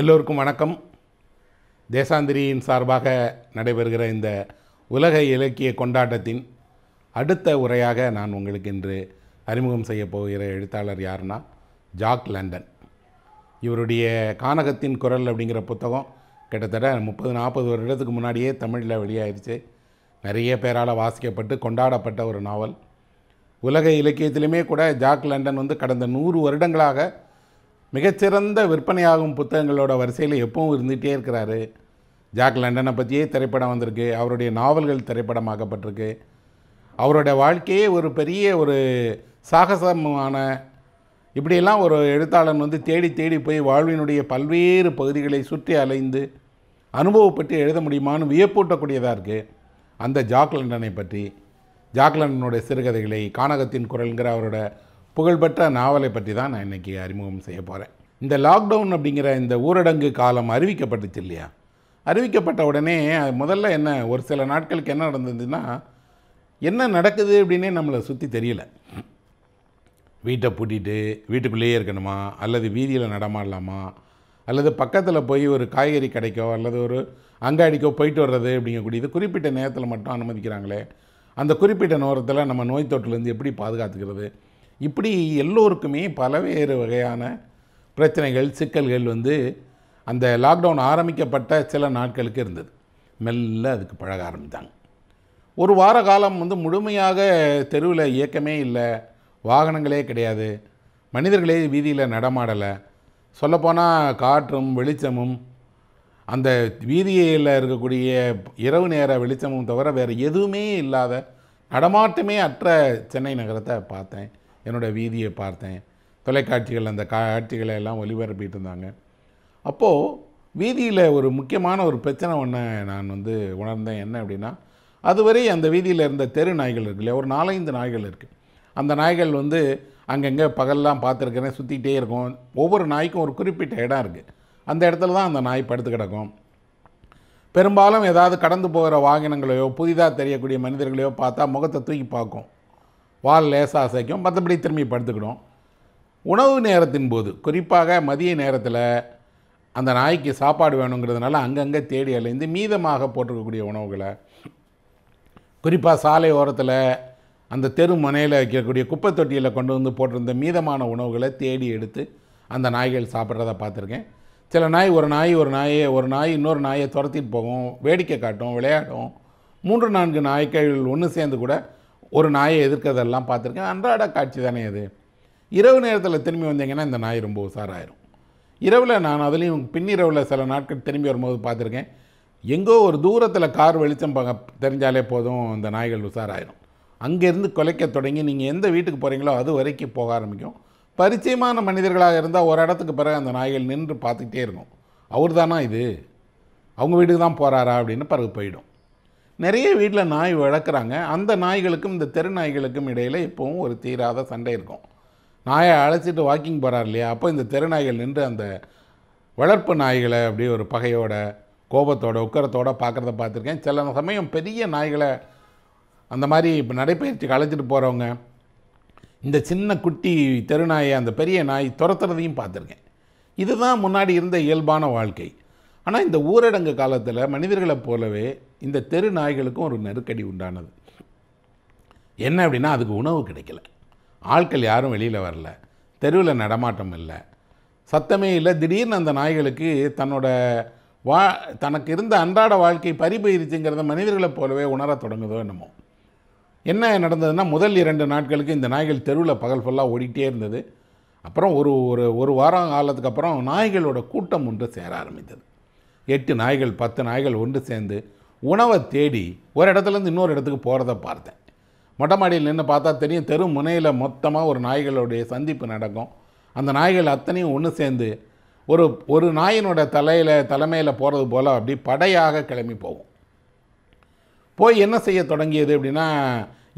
எல்லோருக்கும் வணக்கம் தேசாந்திரியின் சார்பாக நடைபெறுகிற இந்த உலக இலக்கிய கொண்டாட்டத்தின் அடுத்த உரையாக நான் உங்களுக்கு இன்று அறிமுகம் செய்ய போகிற எழுத்தாளர் யாருன்னா ஜாக் லண்டன் இவருடைய கானகத்தின் குரல் அப்படிங்கிற புத்தகம் கிட்டத்தட்ட முப்பது நாற்பது வருடத்துக்கு முன்னாடியே தமிழில் வெளியாயிருச்சு நிறைய பேரால் வாசிக்கப்பட்டு கொண்டாடப்பட்ட ஒரு நாவல் உலக இலக்கியத்திலுமே கூட ஜாக் லண்டன் வந்து கடந்த நூறு வருடங்களாக மிகச்சிறந்த விற்பனையாகும் புத்தகங்களோட வரிசையில் எப்பவும் இருந்துகிட்டே இருக்கிறாரு ஜாக் லண்டனை பற்றியே திரைப்படம் வந்திருக்கு அவருடைய நாவல்கள் திரைப்படமாக்கப்பட்டிருக்கு அவரோட வாழ்க்கையே ஒரு பெரிய ஒரு சாகசமான இப்படியெல்லாம் ஒரு எழுத்தாளன் வந்து தேடி தேடி போய் வாழ்வினுடைய பல்வேறு பகுதிகளை சுற்றி அலைந்து அனுபவப்பட்டு எழுத முடியுமான்னு வியப்பூட்டக்கூடியதாக இருக்குது அந்த ஜாக் லண்டனை பற்றி ஜாக் லண்டனுடைய சிறுகதைகளை கானகத்தின் குரல்கிற அவரோட புகழ்பெற்ற நாவலை பற்றி தான் நான் இன்றைக்கி அறிமுகம் செய்ய போகிறேன் இந்த லாக்டவுன் அப்படிங்கிற இந்த ஊரடங்கு காலம் அறிவிக்கப்பட்டுச்சு இல்லையா அறிவிக்கப்பட்ட உடனே முதல்ல என்ன ஒரு சில நாட்களுக்கு என்ன நடந்ததுன்னா என்ன நடக்குது அப்படின்னே நம்மளை சுற்றி தெரியல வீட்டை பூட்டிட்டு வீட்டுக்குள்ளேயே இருக்கணுமா அல்லது வீதியில் நடமாடலாமா அல்லது பக்கத்தில் போய் ஒரு காய்கறி கடைக்கோ அல்லது ஒரு அங்காடிக்கோ போயிட்டு வர்றது அப்படிங்கக்கூடியது குறிப்பிட்ட நேரத்தில் மட்டும் அனுமதிக்கிறாங்களே அந்த குறிப்பிட்ட நேரத்தில் நம்ம நோய் தொற்றுலேருந்து எப்படி பாதுகாத்துக்கிறது இப்படி எல்லோருக்குமே பலவேறு வகையான பிரச்சனைகள் சிக்கல்கள் வந்து அந்த லாக்டவுன் ஆரம்பிக்கப்பட்ட சில நாட்களுக்கு இருந்தது மெல்ல அதுக்கு பழக ஆரம்பித்தாங்க ஒரு வார காலம் வந்து முழுமையாக தெருவில் இயக்கமே இல்லை வாகனங்களே கிடையாது மனிதர்களே வீதியில் நடமாடலை சொல்லப்போனால் காற்றும் வெளிச்சமும் அந்த வீதியில் இருக்கக்கூடிய இரவு நேர வெளிச்சமும் தவிர வேறு எதுவுமே இல்லாத நடமாட்டமே அற்ற சென்னை நகரத்தை பார்த்தேன் என்னோடய வீதியை பார்த்தேன் தொலைக்காட்சிகள் அந்த காட்சிகளை எல்லாம் ஒளிபரப்பிட்டு இருந்தாங்க அப்போது வீதியில் ஒரு முக்கியமான ஒரு பிரச்சனை ஒன்று நான் வந்து உணர்ந்தேன் என்ன அப்படின்னா அதுவரை அந்த வீதியில் இருந்த தெரு நாய்கள் இருக்கு இல்லையா ஒரு நாலஞ்சு நாய்கள் இருக்குது அந்த நாய்கள் வந்து அங்கங்கே பகல்லாம் பார்த்துருக்கிறேன் சுற்றிக்கிட்டே இருக்கும் ஒவ்வொரு நாய்க்கும் ஒரு குறிப்பிட்ட இடம் இருக்குது அந்த இடத்துல தான் அந்த நாய் படுத்து கிடக்கும் பெரும்பாலும் ஏதாவது கடந்து போகிற வாகனங்களையோ புதிதாக தெரியக்கூடிய மனிதர்களையோ பார்த்தா முகத்தை தூக்கி பார்க்கும் வால் லேசாக அசைக்கும் மற்றபடி திரும்பி படுத்துக்கிடும் உணவு நேரத்தின் போது குறிப்பாக மதிய நேரத்தில் அந்த நாய்க்கு சாப்பாடு வேணுங்கிறதுனால அங்கங்கே தேடி அலைந்து மீதமாக போட்டிருக்கக்கூடிய உணவுகளை குறிப்பாக சாலை ஓரத்தில் அந்த தெரு மனையில் வைக்கக்கூடிய குப்பை தொட்டியில் கொண்டு வந்து போட்டிருந்த மீதமான உணவுகளை தேடி எடுத்து அந்த நாய்கள் சாப்பிட்றத பார்த்துருக்கேன் சில நாய் ஒரு நாய் ஒரு நாயை ஒரு நாய் இன்னொரு நாயை துரத்திட்டு போகும் வேடிக்கை காட்டும் விளையாடும் மூன்று நான்கு நாய்கள் ஒன்று சேர்ந்து கூட ஒரு நாயை எதிர்க்கிறதெல்லாம் பார்த்துருக்கேன் அன்றாட காட்சி தானே அது இரவு நேரத்தில் திரும்பி வந்தீங்கன்னா இந்த நாய் ரொம்ப உஷாராயிரும் இரவில் நான் அதுலேயும் பின்னிரவில் சில நாட்கள் திரும்பி வரும்போது பார்த்துருக்கேன் எங்கோ ஒரு தூரத்தில் கார் வெளிச்சம் தெரிஞ்சாலே போதும் அந்த நாய்கள் உஷாராயிரும் அங்கேருந்து குலைக்க தொடங்கி நீங்கள் எந்த வீட்டுக்கு போகிறீங்களோ அது வரைக்கும் போக ஆரம்பிக்கும் பரிச்சயமான மனிதர்களாக இருந்தால் ஒரு இடத்துக்கு பிறகு அந்த நாய்கள் நின்று பார்த்துக்கிட்டே இருக்கும் அவர் தானா இது அவங்க வீட்டுக்கு தான் போகிறாரா அப்படின்னு பிறகு போயிடும் நிறைய வீட்டில் நாய் வளர்க்குறாங்க அந்த நாய்களுக்கும் இந்த தெரு நாய்களுக்கும் இடையில் இப்போவும் ஒரு தீராத சண்டை இருக்கும் நாயை அழைச்சிட்டு வாக்கிங் போகிறார் இல்லையா அப்போ இந்த தெருநாய்கள் நின்று அந்த வளர்ப்பு நாய்களை அப்படியே ஒரு பகையோட கோபத்தோட உக்கரத்தோட பார்க்குறத பார்த்துருக்கேன் சில சமயம் பெரிய நாய்களை அந்த மாதிரி இப்போ நடைப்பயிற்சிக்கு அழைச்சிட்டு போகிறவங்க இந்த சின்ன குட்டி தெருநாயை அந்த பெரிய நாய் துரத்துறதையும் பார்த்துருக்கேன் இதுதான் முன்னாடி இருந்த இயல்பான வாழ்க்கை ஆனால் இந்த ஊரடங்கு காலத்தில் மனிதர்களைப் போலவே இந்த தெரு நாய்களுக்கும் ஒரு நெருக்கடி உண்டானது என்ன அப்படின்னா அதுக்கு உணவு கிடைக்கல ஆட்கள் யாரும் வெளியில் வரல தெருவில் நடமாட்டம் இல்லை சத்தமே இல்லை திடீர்னு அந்த நாய்களுக்கு தன்னோட வா தனக்கு இருந்த அன்றாட வாழ்க்கை பறிபயிருச்சுங்கிறத மனிதர்களைப் போலவே உணரத் தொடங்குதோ என்னமோ என்ன நடந்ததுன்னா முதல் இரண்டு நாட்களுக்கு இந்த நாய்கள் தெருவில் பகல் ஃபுல்லாக ஓடிக்கிட்டே இருந்தது அப்புறம் ஒரு ஒரு ஒரு வாரம் காலத்துக்கு அப்புறம் நாய்களோட கூட்டம் ஒன்று சேர ஆரம்பித்தது எட்டு நாய்கள் பத்து நாய்கள் ஒன்று சேர்ந்து உணவை தேடி ஒரு இடத்துலேருந்து இன்னொரு இடத்துக்கு போகிறத பார்த்தேன் மொட்டை மாடியில் நின்று பார்த்தா தெரியும் தெரு முனையில் மொத்தமாக ஒரு நாய்களுடைய சந்திப்பு நடக்கும் அந்த நாய்கள் அத்தனையும் ஒன்று சேர்ந்து ஒரு ஒரு நாயினோட தலையில் தலைமையில் போகிறது போல் அப்படி படையாக கிளம்பி போகும் போய் என்ன செய்ய தொடங்கியது அப்படின்னா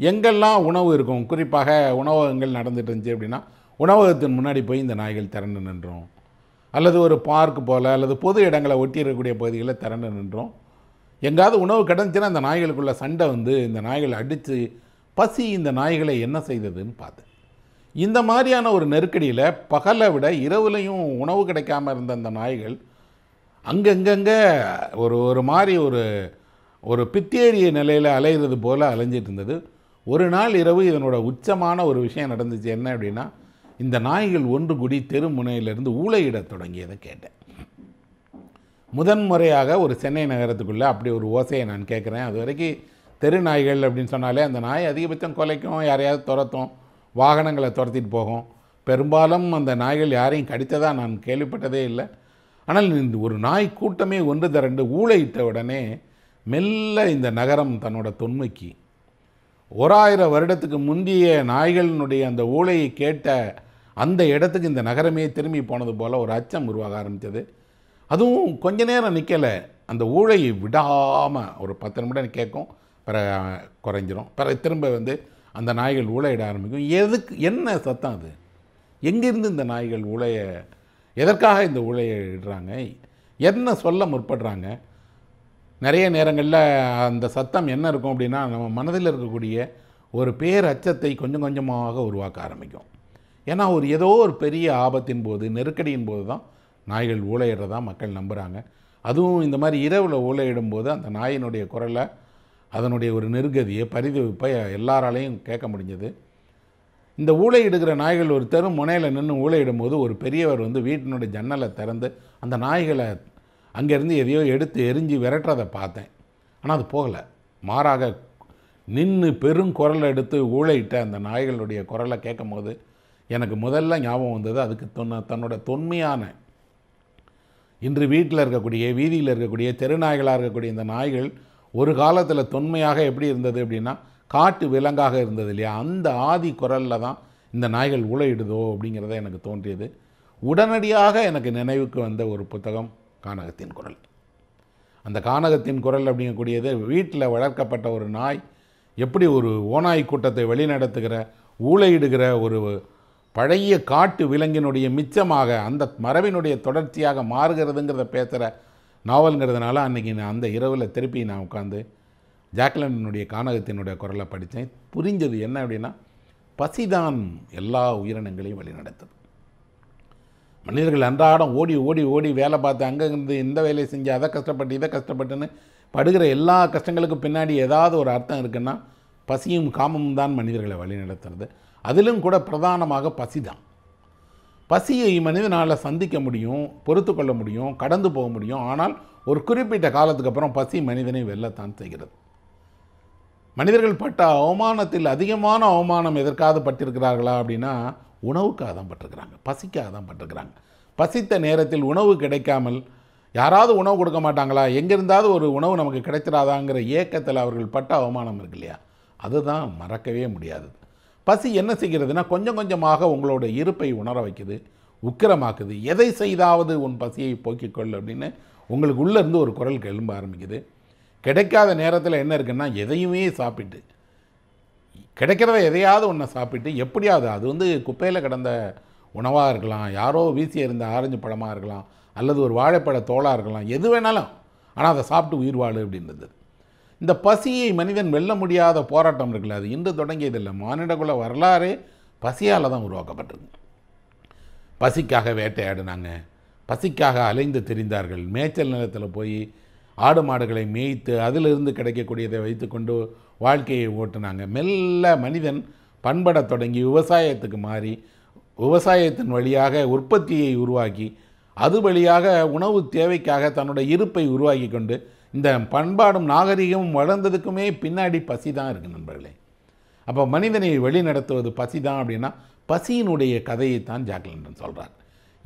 எங்கெல்லாம் உணவு இருக்கும் குறிப்பாக உணவகங்கள் நடந்துட்டு இருந்துச்சு அப்படின்னா உணவகத்தின் முன்னாடி போய் இந்த நாய்கள் திரண்டு நின்றோம் அல்லது ஒரு பார்க் போல் அல்லது பொது இடங்களை ஒட்டி இருக்கக்கூடிய பகுதிகளில் திரண்டு நின்றோம் எங்காவது உணவு கிடந்துச்சுன்னா அந்த நாய்களுக்குள்ள சண்டை வந்து இந்த நாய்கள் அடித்து பசி இந்த நாய்களை என்ன செய்ததுன்னு பார்த்தேன் இந்த மாதிரியான ஒரு நெருக்கடியில் பகலை விட இரவுலையும் உணவு கிடைக்காம இருந்த அந்த நாய்கள் அங்கங்கங்கே ஒரு ஒரு மாதிரி ஒரு ஒரு பித்தேறிய நிலையில் அலையிறது போல் அலைஞ்சிட்டு இருந்தது ஒரு நாள் இரவு இதனோட உச்சமான ஒரு விஷயம் நடந்துச்சு என்ன அப்படின்னா இந்த நாய்கள் ஒன்று குடி தெருமுனையிலிருந்து ஊழையிட தொடங்கியதை கேட்டேன் முதன்முறையாக ஒரு சென்னை நகரத்துக்குள்ளே அப்படி ஒரு ஓசையை நான் கேட்குறேன் அது வரைக்கும் தெரு நாய்கள் அப்படின்னு சொன்னாலே அந்த நாய் அதிகபட்சம் கொலைக்கும் யாரையாவது துரத்தும் வாகனங்களை துரத்திட்டு போகும் பெரும்பாலும் அந்த நாய்கள் யாரையும் கடித்ததாக நான் கேள்விப்பட்டதே இல்லை ஆனால் இந்த ஒரு நாய் கூட்டமே ஒன்று திரண்டு ஊழையிட்ட உடனே மெல்ல இந்த நகரம் தன்னோட தொன்மைக்கு ஒரு ஆயிரம் வருடத்துக்கு முந்தைய நாய்களினுடைய அந்த ஊழையை கேட்ட அந்த இடத்துக்கு இந்த நகரமே திரும்பி போனது போல் ஒரு அச்சம் உருவாக ஆரம்பித்தது அதுவும் கொஞ்ச நேரம் நிற்கலை அந்த ஊழையை விடாமல் ஒரு பத்து நிமிடம் கேட்கும் பிற குறைஞ்சிரும் பிற திரும்ப வந்து அந்த நாய்கள் ஊழையிட ஆரம்பிக்கும் எதுக்கு என்ன சத்தம் அது எங்கேருந்து இந்த நாய்கள் ஊழைய எதற்காக இந்த இடுறாங்க என்ன சொல்ல முற்படுறாங்க நிறைய நேரங்களில் அந்த சத்தம் என்ன இருக்கும் அப்படின்னா நம்ம மனதில் இருக்கக்கூடிய ஒரு பேர் அச்சத்தை கொஞ்சம் கொஞ்சமாக உருவாக்க ஆரம்பிக்கும் ஏன்னா ஒரு ஏதோ ஒரு பெரிய ஆபத்தின் போது நெருக்கடியின் போது தான் நாய்கள் ஊழையிடுறதா மக்கள் நம்புகிறாங்க அதுவும் இந்த மாதிரி இரவில் ஊழையிடும் போது அந்த நாயினுடைய குரலை அதனுடைய ஒரு நெருக்கதியை பரிதவிப்பை எல்லாராலையும் கேட்க முடிஞ்சது இந்த ஊழையிடுகிற நாய்கள் ஒரு தெரு முனையில் நின்று ஊழையிடும் இடும்போது ஒரு பெரியவர் வந்து வீட்டினுடைய ஜன்னலை திறந்து அந்த நாய்களை அங்கேருந்து எதையோ எடுத்து எரிஞ்சு விரட்டுறதை பார்த்தேன் ஆனால் அது போகலை மாறாக நின்று பெரும் குரலை எடுத்து ஊழையிட்ட அந்த நாய்களுடைய குரலை கேட்கும் போது எனக்கு முதல்ல ஞாபகம் வந்தது அதுக்கு தொன்ன தன்னோட தொன்மையான இன்று வீட்டில் இருக்கக்கூடிய வீதியில் இருக்கக்கூடிய தெருநாய்களாக இருக்கக்கூடிய இந்த நாய்கள் ஒரு காலத்தில் தொன்மையாக எப்படி இருந்தது அப்படின்னா காட்டு விலங்காக இருந்தது இல்லையா அந்த ஆதி குரலில் தான் இந்த நாய்கள் உழையிடுதோ அப்படிங்கிறத எனக்கு தோன்றியது உடனடியாக எனக்கு நினைவுக்கு வந்த ஒரு புத்தகம் கானகத்தின் குரல் அந்த கானகத்தின் குரல் அப்படிங்கக்கூடியது வீட்டில் வளர்க்கப்பட்ட ஒரு நாய் எப்படி ஒரு ஓனாய் கூட்டத்தை வழிநடத்துகிற ஊழையிடுகிற ஒரு பழைய காட்டு விலங்கினுடைய மிச்சமாக அந்த மரபினுடைய தொடர்ச்சியாக மாறுகிறதுங்கிறத பேசுகிற நாவல்ங்கிறதுனால அன்றைக்கி நான் அந்த இரவில் திருப்பி நான் உட்காந்து ஜாக்லனுடைய கானகத்தினுடைய குரலை படித்தேன் புரிஞ்சது என்ன அப்படின்னா பசிதான் எல்லா உயிரினங்களையும் வழிநடத்துது மனிதர்கள் அன்றாடம் ஓடி ஓடி ஓடி வேலை பார்த்து இருந்து இந்த வேலையை செஞ்சு அதை கஷ்டப்பட்டு இதை கஷ்டப்பட்டுன்னு படுகிற எல்லா கஷ்டங்களுக்கும் பின்னாடி ஏதாவது ஒரு அர்த்தம் இருக்குன்னா பசியும் காமமும் தான் மனிதர்களை வழிநடத்துறது அதிலும் கூட பிரதானமாக பசிதான் பசியை மனிதனால் சந்திக்க முடியும் பொறுத்து கொள்ள முடியும் கடந்து போக முடியும் ஆனால் ஒரு குறிப்பிட்ட காலத்துக்கு அப்புறம் பசி மனிதனை வெல்லத்தான் செய்கிறது மனிதர்கள் பட்ட அவமானத்தில் அதிகமான அவமானம் எதற்காவது பட்டிருக்கிறார்களா அப்படின்னா உணவுக்காக தான் பட்டிருக்கிறாங்க பசிக்காக தான் பட்டிருக்கிறாங்க பசித்த நேரத்தில் உணவு கிடைக்காமல் யாராவது உணவு கொடுக்க மாட்டாங்களா எங்கிருந்தாவது ஒரு உணவு நமக்கு கிடைச்சிடாதாங்கிற ஏக்கத்தில் அவர்கள் பட்ட அவமானம் இருக்கு இல்லையா அதுதான் மறக்கவே முடியாது பசி என்ன செய்கிறதுனா கொஞ்சம் கொஞ்சமாக உங்களோட இருப்பை உணர வைக்குது உக்கிரமாக்குது எதை செய்தாவது உன் பசியை போக்கிக்கொள் அப்படின்னு உங்களுக்கு உள்ளேருந்து ஒரு குரல் எழும்ப ஆரம்பிக்குது கிடைக்காத நேரத்தில் என்ன இருக்குன்னா எதையுமே சாப்பிட்டு கிடைக்கிறத எதையாவது ஒன்றை சாப்பிட்டு எப்படியாவது அது வந்து குப்பையில் கிடந்த உணவாக இருக்கலாம் யாரோ வீசி இருந்த ஆரஞ்சு பழமாக இருக்கலாம் அல்லது ஒரு வாழைப்பழ தோலாக இருக்கலாம் எது வேணாலும் ஆனால் அதை சாப்பிட்டு உயிர் வாழு அப்படின்றது இந்த பசியை மனிதன் வெல்ல முடியாத போராட்டம் இருக்குல்ல அது இன்று தொடங்கியதில்லை மானிடகுல வரலாறே பசியால் தான் உருவாக்கப்பட்டிருக்கு பசிக்காக வேட்டையாடினாங்க பசிக்காக அலைந்து தெரிந்தார்கள் மேய்ச்சல் நிலத்தில் போய் ஆடு மாடுகளை மேய்த்து அதிலிருந்து கிடைக்கக்கூடியதை வைத்துக்கொண்டு வாழ்க்கையை ஓட்டினாங்க மெல்ல மனிதன் பண்பட தொடங்கி விவசாயத்துக்கு மாறி விவசாயத்தின் வழியாக உற்பத்தியை உருவாக்கி அது வழியாக உணவு தேவைக்காக தன்னோட இருப்பை உருவாக்கி கொண்டு இந்த பண்பாடும் நாகரிகமும் வளர்ந்ததுக்குமே பின்னாடி பசி தான் இருக்குது நண்பர்களே அப்போ மனிதனை வழிநடத்துவது பசி தான் அப்படின்னா பசியினுடைய கதையை தான் ஜாக்லண்டன் சொல்கிறார்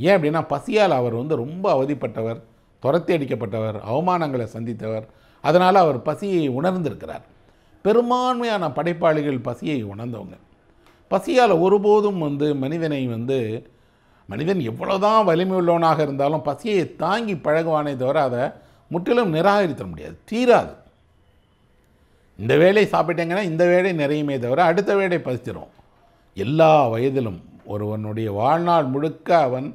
ஏன் அப்படின்னா பசியால் அவர் வந்து ரொம்ப அவதிப்பட்டவர் துரத்தி அடிக்கப்பட்டவர் அவமானங்களை சந்தித்தவர் அதனால் அவர் பசியை உணர்ந்திருக்கிறார் பெரும்பான்மையான படைப்பாளிகள் பசியை உணர்ந்தவங்க பசியால் ஒருபோதும் வந்து மனிதனை வந்து மனிதன் எவ்வளோதான் வலிமை உள்ளவனாக இருந்தாலும் பசியை தாங்கி பழகுவானே தவிர அதை முற்றிலும் நிராகரித்த முடியாது தீராது இந்த வேலை சாப்பிட்டீங்கன்னா இந்த வேலை நிறையுமே தவிர அடுத்த வேலை பசிச்சிடும் எல்லா வயதிலும் ஒருவனுடைய வாழ்நாள் முழுக்க அவன்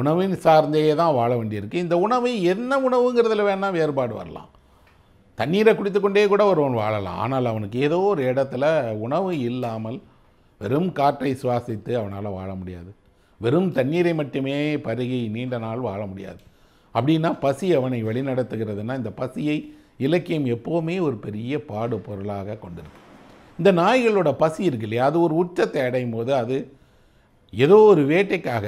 உணவின் சார்ந்தே தான் வாழ வேண்டியிருக்கு இந்த உணவு என்ன உணவுங்கிறதுல வேணால் வேறுபாடு வரலாம் தண்ணீரை குடித்துக்கொண்டே கூட ஒருவன் வாழலாம் ஆனால் அவனுக்கு ஏதோ ஒரு இடத்துல உணவு இல்லாமல் வெறும் காற்றை சுவாசித்து அவனால் வாழ முடியாது வெறும் தண்ணீரை மட்டுமே பருகி நீண்ட நாள் வாழ முடியாது அப்படின்னா பசி அவனை வழிநடத்துகிறதுனா இந்த பசியை இலக்கியம் எப்போவுமே ஒரு பெரிய பாடு பொருளாக கொண்டிருக்கு இந்த நாய்களோட பசி இருக்கு இல்லையா அது ஒரு உச்சத்தை அடையும் போது அது ஏதோ ஒரு வேட்டைக்காக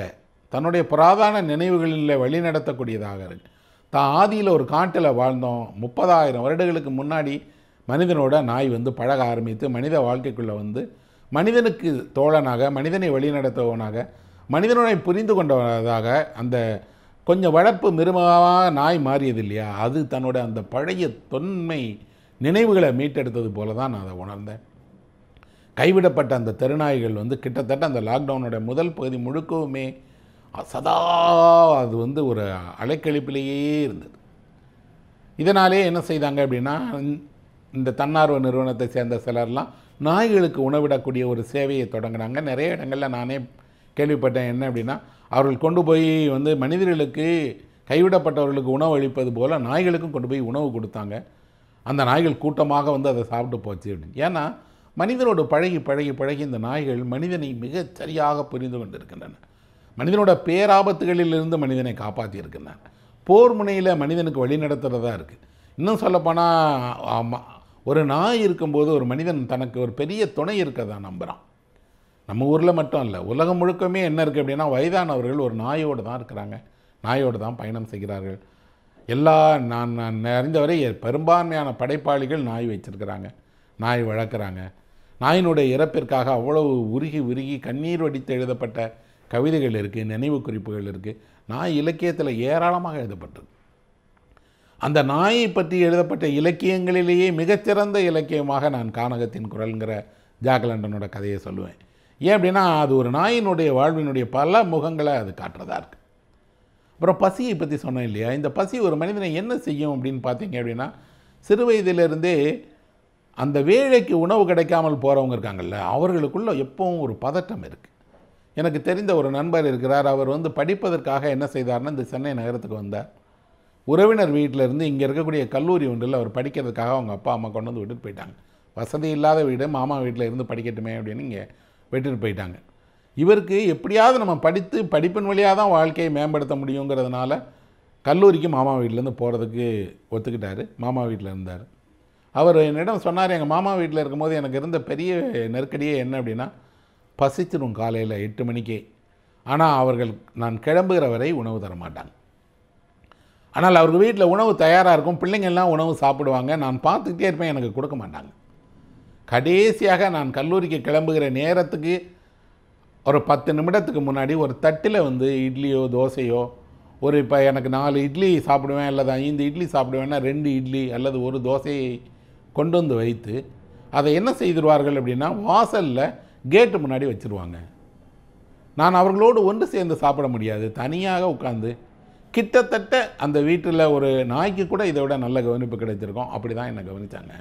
தன்னுடைய புராதான நினைவுகளில் வழிநடத்தக்கூடியதாக இருக்குது தான் ஆதியில் ஒரு காட்டில் வாழ்ந்தோம் முப்பதாயிரம் வருடங்களுக்கு முன்னாடி மனிதனோட நாய் வந்து பழக ஆரம்பித்து மனித வாழ்க்கைக்குள்ளே வந்து மனிதனுக்கு தோழனாக மனிதனை வழிநடத்துவனாக மனிதனுடைய புரிந்து கொண்டதாக அந்த கொஞ்சம் வளர்ப்பு மிருமமாக நாய் மாறியது இல்லையா அது தன்னோட அந்த பழைய தொன்மை நினைவுகளை மீட்டெடுத்தது போல தான் நான் அதை உணர்ந்தேன் கைவிடப்பட்ட அந்த தெருநாய்கள் வந்து கிட்டத்தட்ட அந்த லாக்டவுனோட முதல் பகுதி முழுக்கவுமே சதா அது வந்து ஒரு அலைக்கழிப்பிலேயே இருந்தது இதனாலே என்ன செய்தாங்க அப்படின்னா இந்த தன்னார்வ நிறுவனத்தை சேர்ந்த சிலர்லாம் நாய்களுக்கு உணவிடக்கூடிய ஒரு சேவையை தொடங்கினாங்க நிறைய இடங்களில் நானே கேள்விப்பட்டேன் என்ன அப்படின்னா அவர்கள் கொண்டு போய் வந்து மனிதர்களுக்கு கைவிடப்பட்டவர்களுக்கு உணவு அளிப்பது போல் நாய்களுக்கும் கொண்டு போய் உணவு கொடுத்தாங்க அந்த நாய்கள் கூட்டமாக வந்து அதை சாப்பிட்டு போச்சு அப்படின்னு ஏன்னா மனிதனோடு பழகி பழகி பழகி இந்த நாய்கள் மனிதனை மிக சரியாக புரிந்து கொண்டிருக்கின்றன மனிதனோட பேராபத்துகளிலிருந்து மனிதனை காப்பாற்றியிருக்கின்றன போர் முனையில் மனிதனுக்கு வழி நடத்துகிறதா இருக்குது இன்னும் சொல்லப்போனால் ஒரு நாய் இருக்கும்போது ஒரு மனிதன் தனக்கு ஒரு பெரிய துணை இருக்கதான் நம்புகிறான் நம்ம ஊரில் மட்டும் இல்லை உலகம் முழுக்கமே என்ன இருக்குது அப்படின்னா வயதானவர்கள் ஒரு நாயோடு தான் இருக்கிறாங்க நாயோடு தான் பயணம் செய்கிறார்கள் எல்லா நான் நான் அறிந்தவரை பெரும்பான்மையான படைப்பாளிகள் நாய் வச்சுருக்கிறாங்க நாய் வளர்க்குறாங்க நாயினுடைய இறப்பிற்காக அவ்வளவு உருகி உருகி கண்ணீர் வடித்து எழுதப்பட்ட கவிதைகள் இருக்குது நினைவு குறிப்புகள் இருக்குது நாய் இலக்கியத்தில் ஏராளமாக எழுதப்பட்டிருக்கு அந்த நாயை பற்றி எழுதப்பட்ட இலக்கியங்களிலேயே மிகச்சிறந்த இலக்கியமாக நான் கானகத்தின் குரல்ங்கிற ஜாக்லண்டனோட கதையை சொல்லுவேன் ஏன் அப்படின்னா அது ஒரு நாயினுடைய வாழ்வினுடைய பல முகங்களை அது காட்டுறதா இருக்குது அப்புறம் பசியை பற்றி சொன்னேன் இல்லையா இந்த பசி ஒரு மனிதனை என்ன செய்யும் அப்படின்னு பார்த்தீங்க அப்படின்னா சிறு வயதிலிருந்தே அந்த வேலைக்கு உணவு கிடைக்காமல் போகிறவங்க இருக்காங்கல்ல அவர்களுக்குள்ளே எப்பவும் ஒரு பதட்டம் இருக்குது எனக்கு தெரிந்த ஒரு நண்பர் இருக்கிறார் அவர் வந்து படிப்பதற்காக என்ன செய்தார்னா இந்த சென்னை நகரத்துக்கு வந்தார் உறவினர் வீட்டிலேருந்து இங்கே இருக்கக்கூடிய கல்லூரி ஒன்றில் அவர் படிக்கிறதுக்காக அவங்க அப்பா அம்மா கொண்டு வந்து விட்டுட்டு போயிட்டாங்க வசதி இல்லாத வீடு மாமா வீட்டில் இருந்து படிக்கட்டுமே அப்படின்னு இங்கே விட்டுட்டு போயிட்டாங்க இவருக்கு எப்படியாவது நம்ம படித்து படிப்பின் வழியாக தான் வாழ்க்கையை மேம்படுத்த முடியுங்கிறதுனால கல்லூரிக்கு மாமா வீட்டிலேருந்து போகிறதுக்கு ஒத்துக்கிட்டார் மாமா வீட்டில் இருந்தார் அவர் என்னிடம் சொன்னார் எங்கள் மாமா வீட்டில் இருக்கும்போது எனக்கு இருந்த பெரிய நெருக்கடியே என்ன அப்படின்னா பசிச்சிடும் காலையில் எட்டு மணிக்கே ஆனால் அவர்கள் நான் கிளம்புகிற வரை உணவு தரமாட்டாங்க ஆனால் அவர்கள் வீட்டில் உணவு தயாராக இருக்கும் பிள்ளைங்கள்லாம் உணவு சாப்பிடுவாங்க நான் பார்த்துக்கிட்டே இருப்பேன் எனக்கு கொடுக்க மாட்டாங்க கடைசியாக நான் கல்லூரிக்கு கிளம்புகிற நேரத்துக்கு ஒரு பத்து நிமிடத்துக்கு முன்னாடி ஒரு தட்டில் வந்து இட்லியோ தோசையோ ஒரு இப்போ எனக்கு நாலு இட்லி சாப்பிடுவேன் அல்லது ஐந்து இட்லி சாப்பிடுவேன்னா ரெண்டு இட்லி அல்லது ஒரு தோசையை கொண்டு வந்து வைத்து அதை என்ன செய்திருவார்கள் அப்படின்னா வாசலில் கேட்டு முன்னாடி வச்சுருவாங்க நான் அவர்களோடு ஒன்று சேர்ந்து சாப்பிட முடியாது தனியாக உட்காந்து கிட்டத்தட்ட அந்த வீட்டில் ஒரு நாய்க்கு கூட இதை விட நல்ல கவனிப்பு கிடைச்சிருக்கோம் அப்படி தான் என்னை கவனித்தாங்க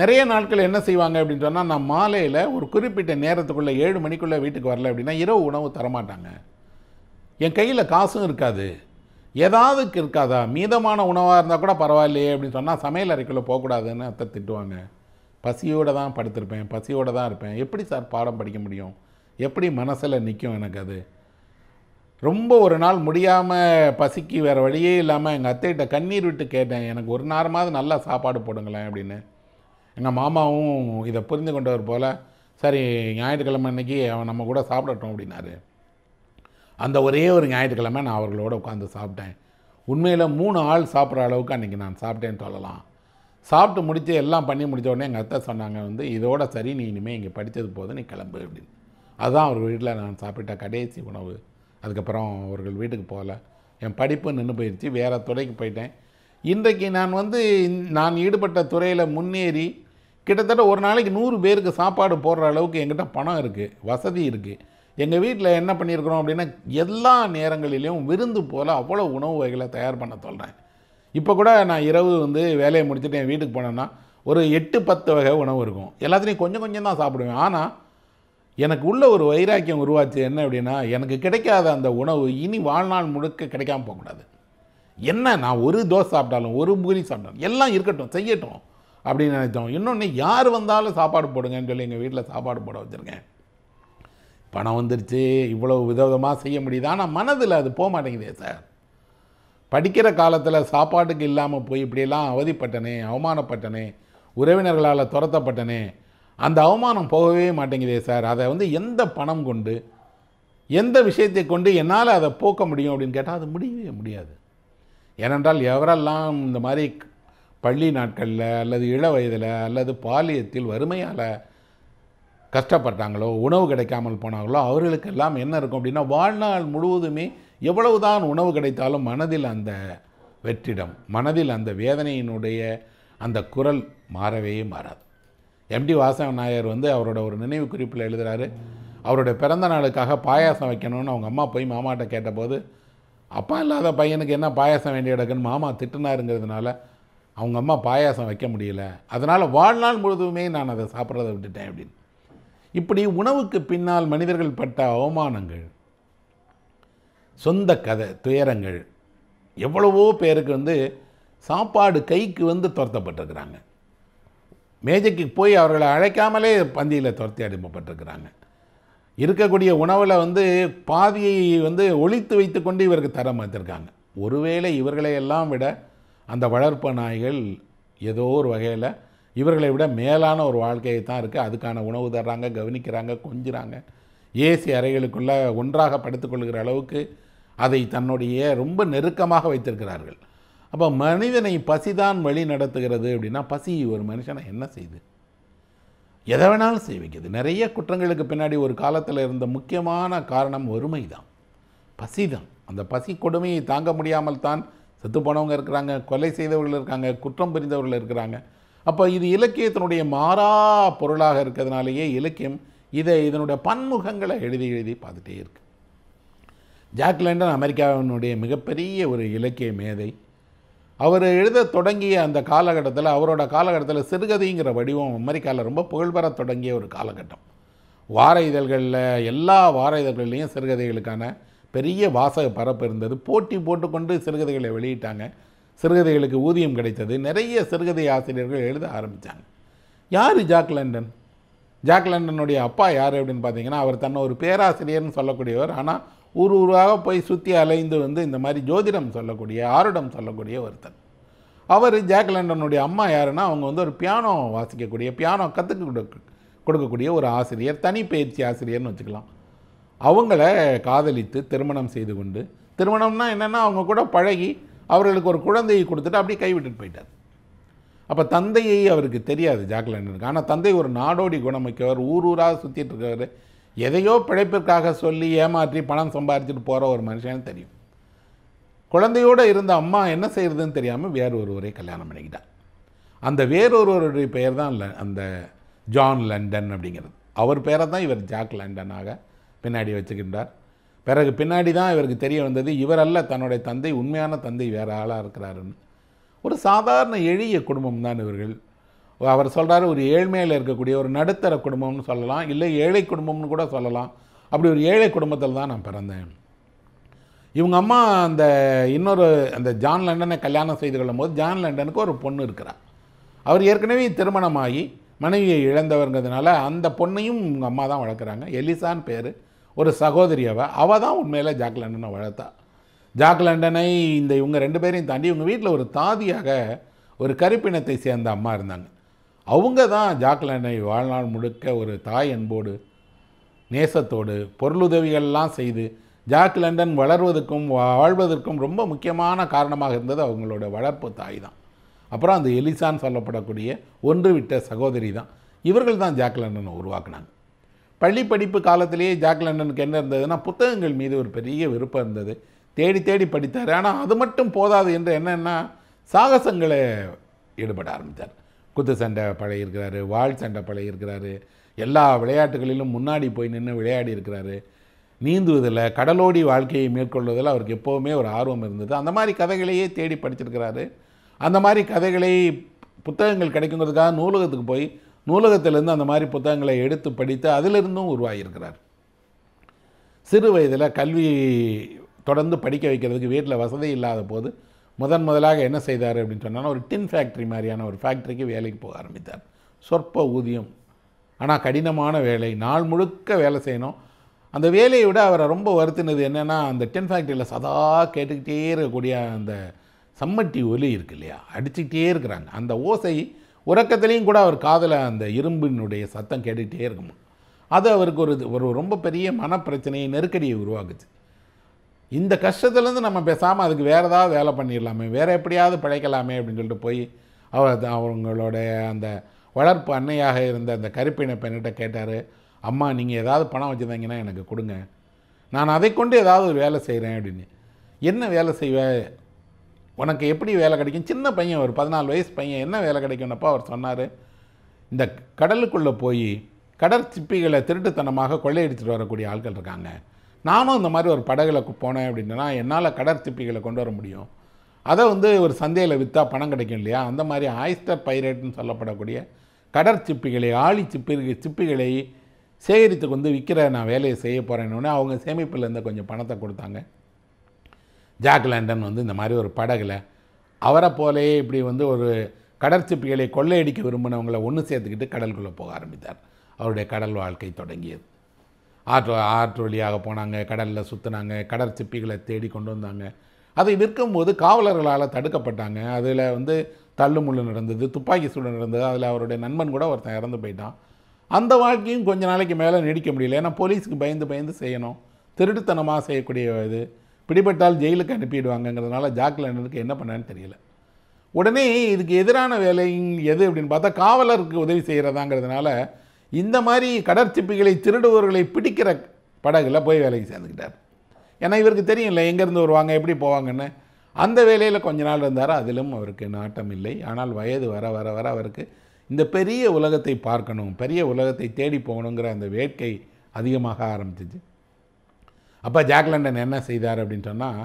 நிறைய நாட்கள் என்ன செய்வாங்க அப்படின்னு சொன்னால் நான் மாலையில் ஒரு குறிப்பிட்ட நேரத்துக்குள்ளே ஏழு மணிக்குள்ளே வீட்டுக்கு வரல அப்படின்னா இரவு உணவு தரமாட்டாங்க என் கையில் காசும் இருக்காது எதாவதுக்கு இருக்காதா மீதமான உணவாக இருந்தால் கூட பரவாயில்லையே அப்படின்னு சொன்னால் சமையல் அறைக்குள்ளே போகக்கூடாதுன்னு அத்தை திட்டுவாங்க பசியோடு தான் படுத்திருப்பேன் பசியோடு தான் இருப்பேன் எப்படி சார் பாடம் படிக்க முடியும் எப்படி மனசில் நிற்கும் எனக்கு அது ரொம்ப ஒரு நாள் முடியாமல் பசிக்கு வேறு வழியே இல்லாமல் எங்கள் அத்தைகிட்ட கண்ணீர் விட்டு கேட்டேன் எனக்கு ஒரு நேரமாவது நல்லா சாப்பாடு போடுங்களேன் அப்படின்னு எங்கள் மாமாவும் இதை புரிந்து கொண்டவர் போல் சரி ஞாயிற்றுக்கிழமை இன்றைக்கி அவன் நம்ம கூட சாப்பிடட்டும் அப்படின்னாரு அந்த ஒரே ஒரு ஞாயிற்றுக்கிழமை நான் அவர்களோடு உட்காந்து சாப்பிட்டேன் உண்மையில் மூணு ஆள் சாப்பிட்ற அளவுக்கு அன்றைக்கி நான் சாப்பிட்டேன்னு சொல்லலாம் சாப்பிட்டு முடித்து எல்லாம் பண்ணி முடித்த உடனே எங்கள் அத்தை சொன்னாங்க வந்து இதோட சரி நீ இனிமேல் இங்கே படித்தது போது நீ கிளம்பு அப்படின்னு அதுதான் அவர் வீட்டில் நான் சாப்பிட்ட கடைசி உணவு அதுக்கப்புறம் அவர்கள் வீட்டுக்கு போகல என் படிப்பு நின்று போயிடுச்சு வேறு துறைக்கு போயிட்டேன் இன்றைக்கு நான் வந்து நான் ஈடுபட்ட துறையில் முன்னேறி கிட்டத்தட்ட ஒரு நாளைக்கு நூறு பேருக்கு சாப்பாடு போடுற அளவுக்கு எங்கிட்ட பணம் இருக்குது வசதி இருக்குது எங்கள் வீட்டில் என்ன பண்ணியிருக்கிறோம் அப்படின்னா எல்லா நேரங்களிலையும் விருந்து போல் அவ்வளோ உணவு வகைகளை தயார் பண்ண சொல்கிறேன் இப்போ கூட நான் இரவு வந்து வேலையை முடிச்சுட்டு என் வீட்டுக்கு போனேன்னா ஒரு எட்டு பத்து வகை உணவு இருக்கும் எல்லாத்துலேயும் கொஞ்சம் கொஞ்சம் தான் சாப்பிடுவேன் ஆனால் எனக்கு உள்ள ஒரு வைராக்கியம் உருவாச்சு என்ன அப்படின்னா எனக்கு கிடைக்காத அந்த உணவு இனி வாழ்நாள் முழுக்க கிடைக்காம போகக்கூடாது என்ன நான் ஒரு தோசை சாப்பிட்டாலும் ஒரு பூரி சாப்பிட்டாலும் எல்லாம் இருக்கட்டும் செய்யட்டும் அப்படின்னு நினைத்தோம் இன்னொன்று யார் வந்தாலும் சாப்பாடு போடுங்கன்னு சொல்லி எங்கள் வீட்டில் சாப்பாடு போட வச்சுருக்கேன் பணம் வந்துருச்சு இவ்வளோ விதவிதமாக செய்ய முடியுது ஆனால் மனதில் அது போக மாட்டேங்குதே சார் படிக்கிற காலத்தில் சாப்பாட்டுக்கு இல்லாமல் போய் இப்படியெல்லாம் அவதிப்பட்டனே அவமானப்பட்டனே உறவினர்களால் துரத்தப்பட்டனே அந்த அவமானம் போகவே மாட்டேங்குதே சார் அதை வந்து எந்த பணம் கொண்டு எந்த விஷயத்தை கொண்டு என்னால் அதை போக்க முடியும் அப்படின்னு கேட்டால் அது முடியவே முடியாது ஏனென்றால் எவரெல்லாம் இந்த மாதிரி பள்ளி நாட்களில் அல்லது இள வயதில் அல்லது பாலியத்தில் வறுமையால் கஷ்டப்பட்டாங்களோ உணவு கிடைக்காமல் போனாங்களோ அவர்களுக்கெல்லாம் என்ன இருக்கும் அப்படின்னா வாழ்நாள் முழுவதுமே எவ்வளவுதான் உணவு கிடைத்தாலும் மனதில் அந்த வெற்றிடம் மனதில் அந்த வேதனையினுடைய அந்த குரல் மாறவே மாறாது எம்டி வாசன் நாயர் வந்து அவரோட ஒரு நினைவு குறிப்பில் எழுதுகிறாரு அவருடைய பிறந்த நாளுக்காக பாயாசம் வைக்கணும்னு அவங்க அம்மா போய் மாமாட்ட கேட்டபோது அப்பா இல்லாத பையனுக்கு என்ன பாயாசம் வேண்டி கிடக்குன்னு மாமா திட்டுனாருங்கிறதுனால அவங்க அம்மா பாயாசம் வைக்க முடியல அதனால் வாழ்நாள் முழுதுமே நான் அதை சாப்பிட்றத விட்டுட்டேன் அப்படின்னு இப்படி உணவுக்கு பின்னால் மனிதர்கள் பட்ட அவமானங்கள் சொந்த கதை துயரங்கள் எவ்வளவோ பேருக்கு வந்து சாப்பாடு கைக்கு வந்து துரத்தப்பட்டிருக்கிறாங்க மேஜைக்கு போய் அவர்களை அழைக்காமலே பந்தியில் துரத்தி அனுப்பப்பட்டிருக்கிறாங்க இருக்கக்கூடிய உணவில் வந்து பாதியை வந்து ஒழித்து வைத்து கொண்டு இவருக்கு தர மாற்றிருக்காங்க ஒருவேளை இவர்களையெல்லாம் விட அந்த வளர்ப்பு நாய்கள் ஏதோ ஒரு வகையில் இவர்களை விட மேலான ஒரு வாழ்க்கையை தான் இருக்குது அதுக்கான உணவு தர்றாங்க கவனிக்கிறாங்க கொஞ்சிறாங்க ஏசி அறைகளுக்குள்ளே ஒன்றாக படுத்துக்கொள்கிற அளவுக்கு அதை தன்னுடைய ரொம்ப நெருக்கமாக வைத்திருக்கிறார்கள் அப்போ மனிதனை பசிதான் வழி நடத்துகிறது அப்படின்னா பசி ஒரு மனுஷனை என்ன செய்யுது எதை வேணாலும் செய்விக்குது நிறைய குற்றங்களுக்கு பின்னாடி ஒரு காலத்தில் இருந்த முக்கியமான காரணம் வறுமை தான் பசிதான் அந்த பசி கொடுமையை தாங்க முடியாமல் தான் செத்து போனவங்க இருக்கிறாங்க கொலை செய்தவர்கள் இருக்காங்க குற்றம் புரிந்தவர்கள் இருக்கிறாங்க அப்போ இது இலக்கியத்தினுடைய மாறா பொருளாக இருக்கிறதுனாலேயே இலக்கியம் இதை இதனுடைய பன்முகங்களை எழுதி எழுதி பார்த்துட்டே இருக்கு ஜாக் லண்டன் அமெரிக்காவினுடைய மிகப்பெரிய ஒரு இலக்கிய மேதை அவர் எழுத தொடங்கிய அந்த காலகட்டத்தில் அவரோட காலகட்டத்தில் சிறுகதைங்கிற வடிவம் அமெரிக்காவில் ரொம்ப புகழ்பெற தொடங்கிய ஒரு காலகட்டம் வார இதழ்களில் எல்லா வார இதழ்கள்லேயும் சிறுகதைகளுக்கான பெரிய வாசக பரப்பு இருந்தது போட்டி போட்டுக்கொண்டு சிறுகதைகளை வெளியிட்டாங்க சிறுகதைகளுக்கு ஊதியம் கிடைத்தது நிறைய சிறுகதை ஆசிரியர்கள் எழுத ஆரம்பித்தாங்க யார் ஜாக் லண்டன் ஜாக் லண்டனுடைய அப்பா யார் அப்படின்னு பார்த்தீங்கன்னா அவர் தன்னை ஒரு பேராசிரியர்னு சொல்லக்கூடியவர் ஆனால் ஊர் ஊராக போய் சுற்றி அலைந்து வந்து இந்த மாதிரி ஜோதிடம் சொல்லக்கூடிய ஆருடம் சொல்லக்கூடிய ஒருத்தர் அவர் ஜாக் லண்டனுடைய அம்மா யாருன்னா அவங்க வந்து ஒரு பியானோ வாசிக்கக்கூடிய பியானோ கற்றுக் கொடுக்கக்கூடிய ஒரு ஆசிரியர் தனி பயிற்சி ஆசிரியர்னு வச்சுக்கலாம் அவங்கள காதலித்து திருமணம் செய்து கொண்டு திருமணம்னா என்னென்னா அவங்க கூட பழகி அவர்களுக்கு ஒரு குழந்தையை கொடுத்துட்டு அப்படியே கைவிட்டுட்டு போயிட்டார் அப்போ தந்தையை அவருக்கு தெரியாது ஜாக்லண்டனுக்கு ஆனால் தந்தை ஒரு நாடோடி குணமிக்கவர் ஊர் ஊராக சுற்றிட்டு இருக்கவர் எதையோ பிழைப்பிற்காக சொல்லி ஏமாற்றி பணம் சம்பாரிச்சுட்டு போகிற ஒரு மனுஷன் தெரியும் குழந்தையோடு இருந்த அம்மா என்ன செய்கிறதுன்னு தெரியாமல் வேறு ஒருவரை கல்யாணம் பண்ணிக்கிட்டார் அந்த வேறொருவருடைய பெயர் தான் அந்த ஜான் லண்டன் அப்படிங்கிறது அவர் பேரை தான் இவர் ஜாக் லண்டனாக பின்னாடி வச்சுக்கின்றார் பிறகு பின்னாடி தான் இவருக்கு தெரிய வந்தது இவரல்ல தன்னுடைய தந்தை உண்மையான தந்தை வேறு ஆளாக இருக்கிறாருன்னு ஒரு சாதாரண எளிய குடும்பம் தான் இவர்கள் அவர் சொல்கிறார் ஒரு ஏழ்மையில் இருக்கக்கூடிய ஒரு நடுத்தர குடும்பம்னு சொல்லலாம் இல்லை ஏழை குடும்பம்னு கூட சொல்லலாம் அப்படி ஒரு ஏழை குடும்பத்தில் தான் நான் பிறந்தேன் இவங்க அம்மா அந்த இன்னொரு அந்த ஜான் லண்டனை கல்யாணம் செய்து கொள்ளும் போது ஜான் லண்டனுக்கு ஒரு பொண்ணு இருக்கிறார் அவர் ஏற்கனவே திருமணமாகி மனைவியை இழந்தவர்ங்கிறதுனால அந்த பொண்ணையும் உங்கள் அம்மா தான் வளர்க்குறாங்க எலிசான் பேர் ஒரு சகோதரி அவள் அவள் தான் உண்மையில் ஜாக் லண்டனை வளர்த்தா ஜாக் லண்டனை இந்த இவங்க ரெண்டு பேரையும் தாண்டி இவங்க வீட்டில் ஒரு தாதியாக ஒரு கருப்பினத்தை சேர்ந்த அம்மா இருந்தாங்க அவங்க தான் ஜாக் லண்டனை வாழ்நாள் முழுக்க ஒரு தாய் அன்போடு நேசத்தோடு பொருளுதவிகள்லாம் செய்து ஜாக் லண்டன் வளர்வதற்கும் வாழ்வதற்கும் ரொம்ப முக்கியமான காரணமாக இருந்தது அவங்களோட வளர்ப்பு தாய் தான் அப்புறம் அந்த எலிசான் சொல்லப்படக்கூடிய ஒன்று விட்ட சகோதரி தான் இவர்கள் தான் ஜாக் லண்டனை உருவாக்குனாங்க பள்ளி படிப்பு காலத்திலேயே ஜாக் லண்டனுக்கு என்ன இருந்ததுன்னா புத்தகங்கள் மீது ஒரு பெரிய விருப்பம் இருந்தது தேடி தேடி படித்தார் ஆனால் அது மட்டும் போதாது என்று என்னென்னா சாகசங்களை ஈடுபட ஆரம்பித்தார் குத்து சண்டை பழகிருக்கிறாரு வாழ் சண்டை பழகிருக்கிறாரு எல்லா விளையாட்டுகளிலும் முன்னாடி போய் நின்று விளையாடி இருக்கிறாரு நீந்துவதில் கடலோடி வாழ்க்கையை மேற்கொள்வதில் அவருக்கு எப்போவுமே ஒரு ஆர்வம் இருந்தது அந்த மாதிரி கதைகளையே தேடி படிச்சிருக்கிறாரு அந்த மாதிரி கதைகளை புத்தகங்கள் கிடைக்குங்கிறதுக்காக நூலகத்துக்கு போய் நூலகத்திலேருந்து அந்த மாதிரி புத்தகங்களை எடுத்து படித்து அதிலிருந்தும் உருவாகியிருக்கிறார் சிறு வயதில் கல்வி தொடர்ந்து படிக்க வைக்கிறதுக்கு வீட்டில் வசதி இல்லாத போது முதன் முதலாக என்ன செய்தார் அப்படின்னு சொன்னால் ஒரு டின் ஃபேக்ட்ரி மாதிரியான ஒரு ஃபேக்ட்ரிக்கு வேலைக்கு போக ஆரம்பித்தார் சொற்ப ஊதியம் ஆனால் கடினமான வேலை நாள் முழுக்க வேலை செய்யணும் அந்த வேலையை விட அவரை ரொம்ப வருத்தினது என்னென்னா அந்த டின் ஃபேக்ட்ரியில் சதா கேட்டுக்கிட்டே இருக்கக்கூடிய அந்த சம்மட்டி ஒலி இருக்கு இல்லையா அடிச்சுக்கிட்டே இருக்கிறாங்க அந்த ஓசை உறக்கத்துலேயும் கூட அவர் காதில் அந்த இரும்பினுடைய சத்தம் கேட்டுகிட்டே இருக்குமா அது அவருக்கு ஒரு ஒரு ரொம்ப பெரிய மனப்பிரச்சனையை நெருக்கடியை உருவாக்குச்சு இந்த கஷ்டத்துலேருந்து நம்ம பேசாமல் அதுக்கு வேறு ஏதாவது வேலை பண்ணிடலாமே வேறு எப்படியாவது பிழைக்கலாமே அப்படின்னு சொல்லிட்டு போய் அவர் அவங்களுடைய அந்த வளர்ப்பு அன்னையாக இருந்த அந்த கருப்பினை பெண்ணிட்ட கேட்டார் அம்மா நீங்கள் ஏதாவது பணம் வச்சுருந்தீங்கன்னா எனக்கு கொடுங்க நான் அதை கொண்டு ஏதாவது ஒரு வேலை செய்கிறேன் அப்படின்னு என்ன வேலை செய்வேன் உனக்கு எப்படி வேலை கிடைக்கும் சின்ன பையன் ஒரு பதினாலு வயசு பையன் என்ன வேலை கிடைக்கும்னப்போ அவர் சொன்னார் இந்த கடலுக்குள்ளே போய் கடற்சிப்பிகளை திருட்டுத்தனமாக கொள்ளையடிச்சிட்டு வரக்கூடிய ஆட்கள் இருக்காங்க நானும் இந்த மாதிரி ஒரு படகுல போனேன் அப்படின்னா என்னால் கடற்சிப்பிகளை கொண்டு வர முடியும் அதை வந்து ஒரு சந்தையில் விற்றா பணம் கிடைக்கும் இல்லையா அந்த மாதிரி ஆயிஸ்டர் பைரேட்னு சொல்லப்படக்கூடிய கடற்சிப்பிகளை ஆழி சிப்பி சிப்பிகளை சேகரித்து கொண்டு விற்கிற நான் வேலையை செய்ய போகிறேன்னு அவங்க சேமிப்பில் இருந்து கொஞ்சம் பணத்தை கொடுத்தாங்க ஜாக் லண்டன் வந்து இந்த மாதிரி ஒரு படகுல அவரை போலேயே இப்படி வந்து ஒரு கடற்சிப்பிகளை கொள்ளையடிக்க விரும்பினவங்களை ஒன்று சேர்த்துக்கிட்டு கடலுக்குள்ளே போக ஆரம்பித்தார் அவருடைய கடல் வாழ்க்கை தொடங்கியது ஆற்று ஆற்று வழியாக போனாங்க கடலில் சுற்றினாங்க கடற்சிப்பிகளை தேடி கொண்டு வந்தாங்க அதை விற்கும்போது காவலர்களால் தடுக்கப்பட்டாங்க அதில் வந்து தள்ளுமுள்ளு நடந்தது துப்பாக்கி சூடு நடந்தது அதில் அவருடைய நண்பன் கூட ஒருத்தன் இறந்து போயிட்டான் அந்த வாழ்க்கையும் கொஞ்ச நாளைக்கு மேலே நீடிக்க முடியல ஏன்னா போலீஸுக்கு பயந்து பயந்து செய்யணும் திருட்டுத்தனமாக செய்யக்கூடிய இது பிடிபட்டால் ஜெயிலுக்கு அனுப்பிடுவாங்கங்கிறதுனால ஜாக் என்ன பண்ணான்னு தெரியல உடனே இதுக்கு எதிரான வேலை எது அப்படின்னு பார்த்தா காவலருக்கு உதவி செய்கிறதாங்கிறதுனால இந்த மாதிரி கடற்சிப்பிகளை திருடுவர்களை பிடிக்கிற படகுல போய் வேலைக்கு சேர்ந்துக்கிட்டார் ஏன்னா இவருக்கு தெரியும்ல எங்கேருந்து வருவாங்க எப்படி போவாங்கன்னு அந்த வேலையில் கொஞ்ச நாள் இருந்தார் அதிலும் அவருக்கு நாட்டம் இல்லை ஆனால் வயது வர வர வர அவருக்கு இந்த பெரிய உலகத்தை பார்க்கணும் பெரிய உலகத்தை தேடி போகணுங்கிற அந்த வேட்கை அதிகமாக ஆரம்பிச்சிச்சு அப்போ ஜாக் லண்டன் என்ன செய்தார் அப்படின்னு சொன்னால்